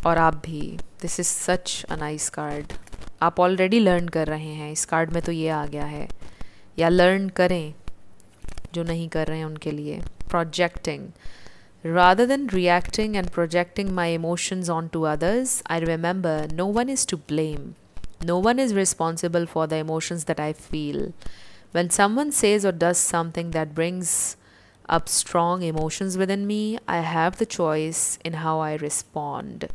और आप भी this is such a nice card आप ऑलरेडी लर्न कर रहे हैं इस कार्ड में तो ये आ गया है या लर्न करें जो नहीं कर रहे हैं उनके लिए projecting rather than reacting and projecting my emotions onto others I remember no one is to blame no one is responsible for the emotions that I feel when someone says और does something that brings up strong emotions within me I have the choice in how I respond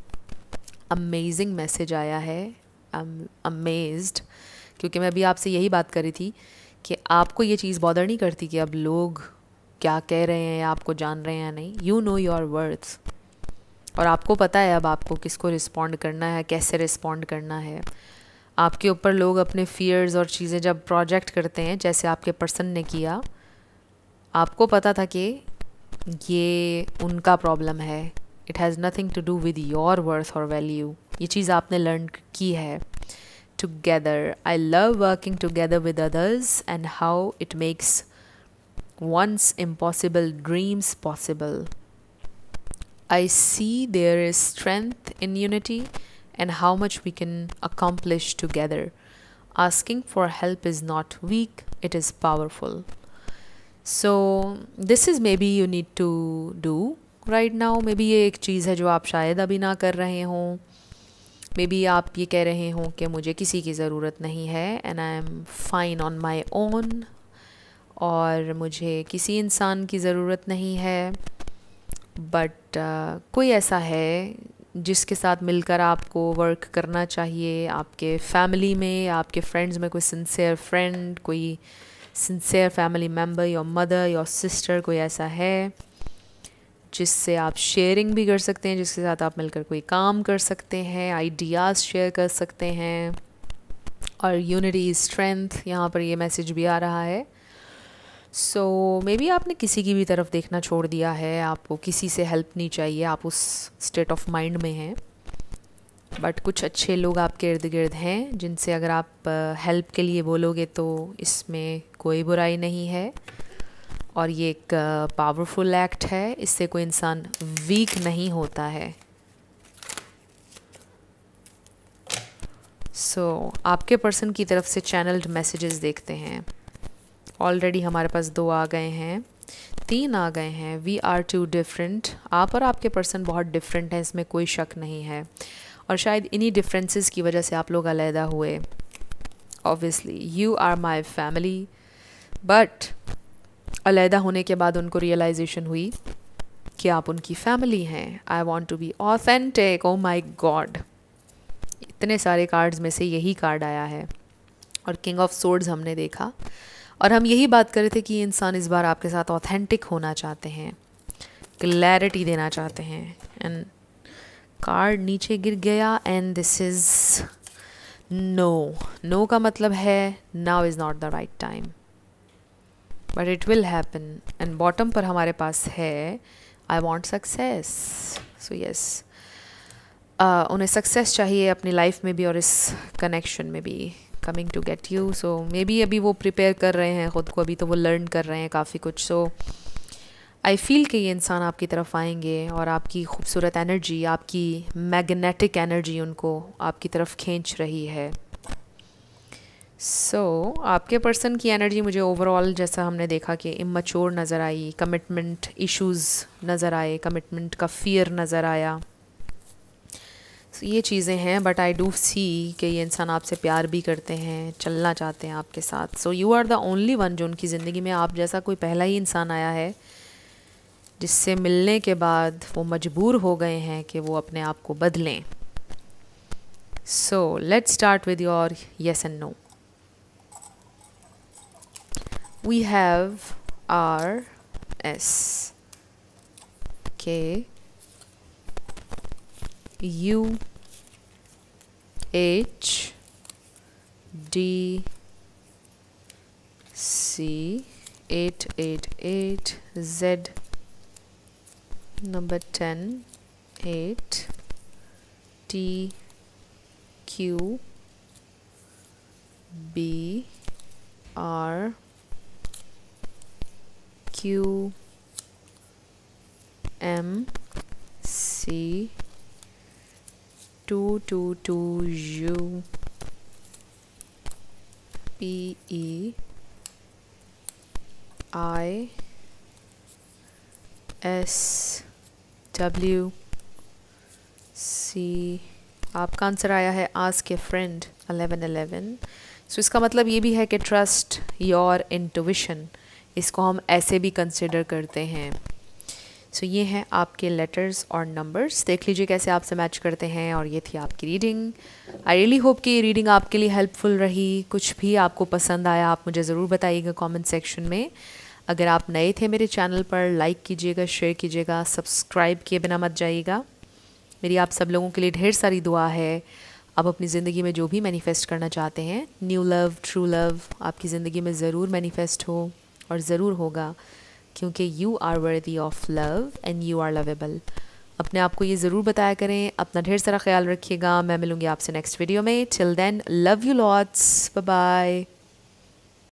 amazing message आया है I am amazed क्योंकि मैं अभी आपसे यही बात करी थी कि आपको ये चीज़ बॉदर नहीं करती कि अब लोग क्या कह रहे हैं या आपको जान रहे हैं या नहीं यू नो योर वर्ड्स और आपको पता है अब आपको किसको रिस्पॉन्ड करना है कैसे रिस्पॉन्ड करना है आपके ऊपर लोग अपने फियर्स और चीज़ें जब प्रोजेक्ट करते हैं जैसे आपके पर्सन ने किया आपको पता था कि ये उनका प्रॉब्लम है it has nothing to do with your worth और वैल्यू ये चीज़ आपने लर्न की है together. I love working together with others and how it makes one's impossible dreams possible. I see there is strength in unity and how much we can accomplish together. Asking for help is not weak, it is powerful. So, this is maybe you need to do right now. Maybe ये एक चीज़ है जो आप शायद अभी ना कर रहे हों मे बी आप ये कह रहे हों कि मुझे किसी की ज़रूरत नहीं है and I am fine on my own और मुझे किसी इंसान की ज़रूरत नहीं है बट uh, कोई ऐसा है जिसके साथ मिलकर आपको वर्क करना चाहिए आपके फैमिली में आपके फ्रेंड्स में कोई सिंसेयर फ्रेंड कोई sincere family member your mother your sister कोई ऐसा है जिससे आप शेयरिंग भी कर सकते हैं जिसके साथ आप मिलकर कोई काम कर सकते हैं आइडियाज़ शेयर कर सकते हैं और यूनिटी स्ट्रेंथ यहाँ पर ये मैसेज भी आ रहा है सो मे बी आपने किसी की भी तरफ देखना छोड़ दिया है आपको किसी से हेल्प नहीं चाहिए आप उस स्टेट ऑफ माइंड में हैं बट कुछ अच्छे लोग आपके इर्द गिर्द हैं जिनसे अगर आप हेल्प uh, के लिए बोलोगे तो इसमें कोई बुराई नहीं है और ये एक पावरफुल एक्ट है इससे कोई इंसान वीक नहीं होता है सो so, आपके पर्सन की तरफ से चैनल्ड मैसेजेस देखते हैं ऑलरेडी हमारे पास दो आ गए हैं तीन आ गए हैं वी आर टू डिफरेंट आप और आपके पर्सन बहुत डिफरेंट हैं इसमें कोई शक नहीं है और शायद इन्हीं डिफरेंसेस की वजह से आप लोग अलहदा हुए obviously you are my family but अलहदा होने के बाद उनको रियलाइजेशन हुई कि आप उनकी फैमिली हैं I want to be authentic oh my God इतने सारे कार्ड्स में से यही कार्ड आया है और किंग ऑफ सोर्ड्स हमने देखा और हम यही बात कर रहे थे कि इंसान इस बार आपके साथ ऑथेंटिक होना चाहते हैं क्लैरिटी देना चाहते हैं एंड कार्ड नीचे गिर गया and this is no no का मतलब है now is not the right time but it will happen and bottom पर हमारे पास है I want success so yes उन्हें सक्सेस चाहिए अपनी लाइफ में भी और इस कनेक्शन में भी coming to get you so may maybe अभी वो प्रिपेयर कर रहे हैं ख़ुद को अभी तो वो लर्न कर रहे हैं काफ़ी कुछ सो आई फील कि ये इंसान आपकी तरफ आएंगे और आपकी खूबसूरत एनर्जी आपकी मैग्नेटिक एनर्जी उनको आपकी तरफ खींच रही है सो so, आपके पर्सन की एनर्जी मुझे ओवरऑल जैसा हमने देखा कि इमचोर नज़र आई कमिटमेंट इश्यूज नज़र आए कमिटमेंट का फियर नज़र आया so, ये चीज़ें हैं बट आई डू सी कि ये इंसान आपसे प्यार भी करते हैं चलना चाहते हैं आपके साथ so you are the only one जो उनकी ज़िंदगी में आप जैसा कोई पहला ही इंसान आया है जिससे मिलने के बाद वो मजबूर हो गए हैं कि वो अपने आप को बदलें so let's start with your yes and no we have R S K U H D C 888 Z number 10 8 T Q B R C two two two U P E I S W C आपका answer आया है आज के friend eleven eleven सो इसका मतलब ये भी है कि ट्रस्ट योर इंटोविशन इसको हम ऐसे भी कंसिडर करते हैं सो so, ये हैं आपके लेटर्स और नंबर्स देख लीजिए कैसे आपसे मैच करते हैं और ये थी आपकी रीडिंग आई रियली होप कि ये रीडिंग आपके लिए हेल्पफुल रही कुछ भी आपको पसंद आया आप मुझे ज़रूर बताइएगा कमेंट सेक्शन में अगर आप नए थे मेरे चैनल पर लाइक कीजिएगा शेयर कीजिएगा सब्सक्राइब किए बिना मत जाइएगा मेरी आप सब लोगों के लिए ढेर सारी दुआ है आप अपनी ज़िंदगी में जो भी मैनिफेस्ट करना चाहते हैं न्यू लव ट्रू लव आपकी ज़िंदगी में ज़रूर मैनीफेस्ट हो और ज़रूर होगा क्योंकि you are worthy of love and you are lovable अपने आप को ये ज़रूर बताया करें अपना ढेर सारा ख्याल रखिएगा मैं मिलूँगी आपसे नेक्स्ट वीडियो में till then love you lots bye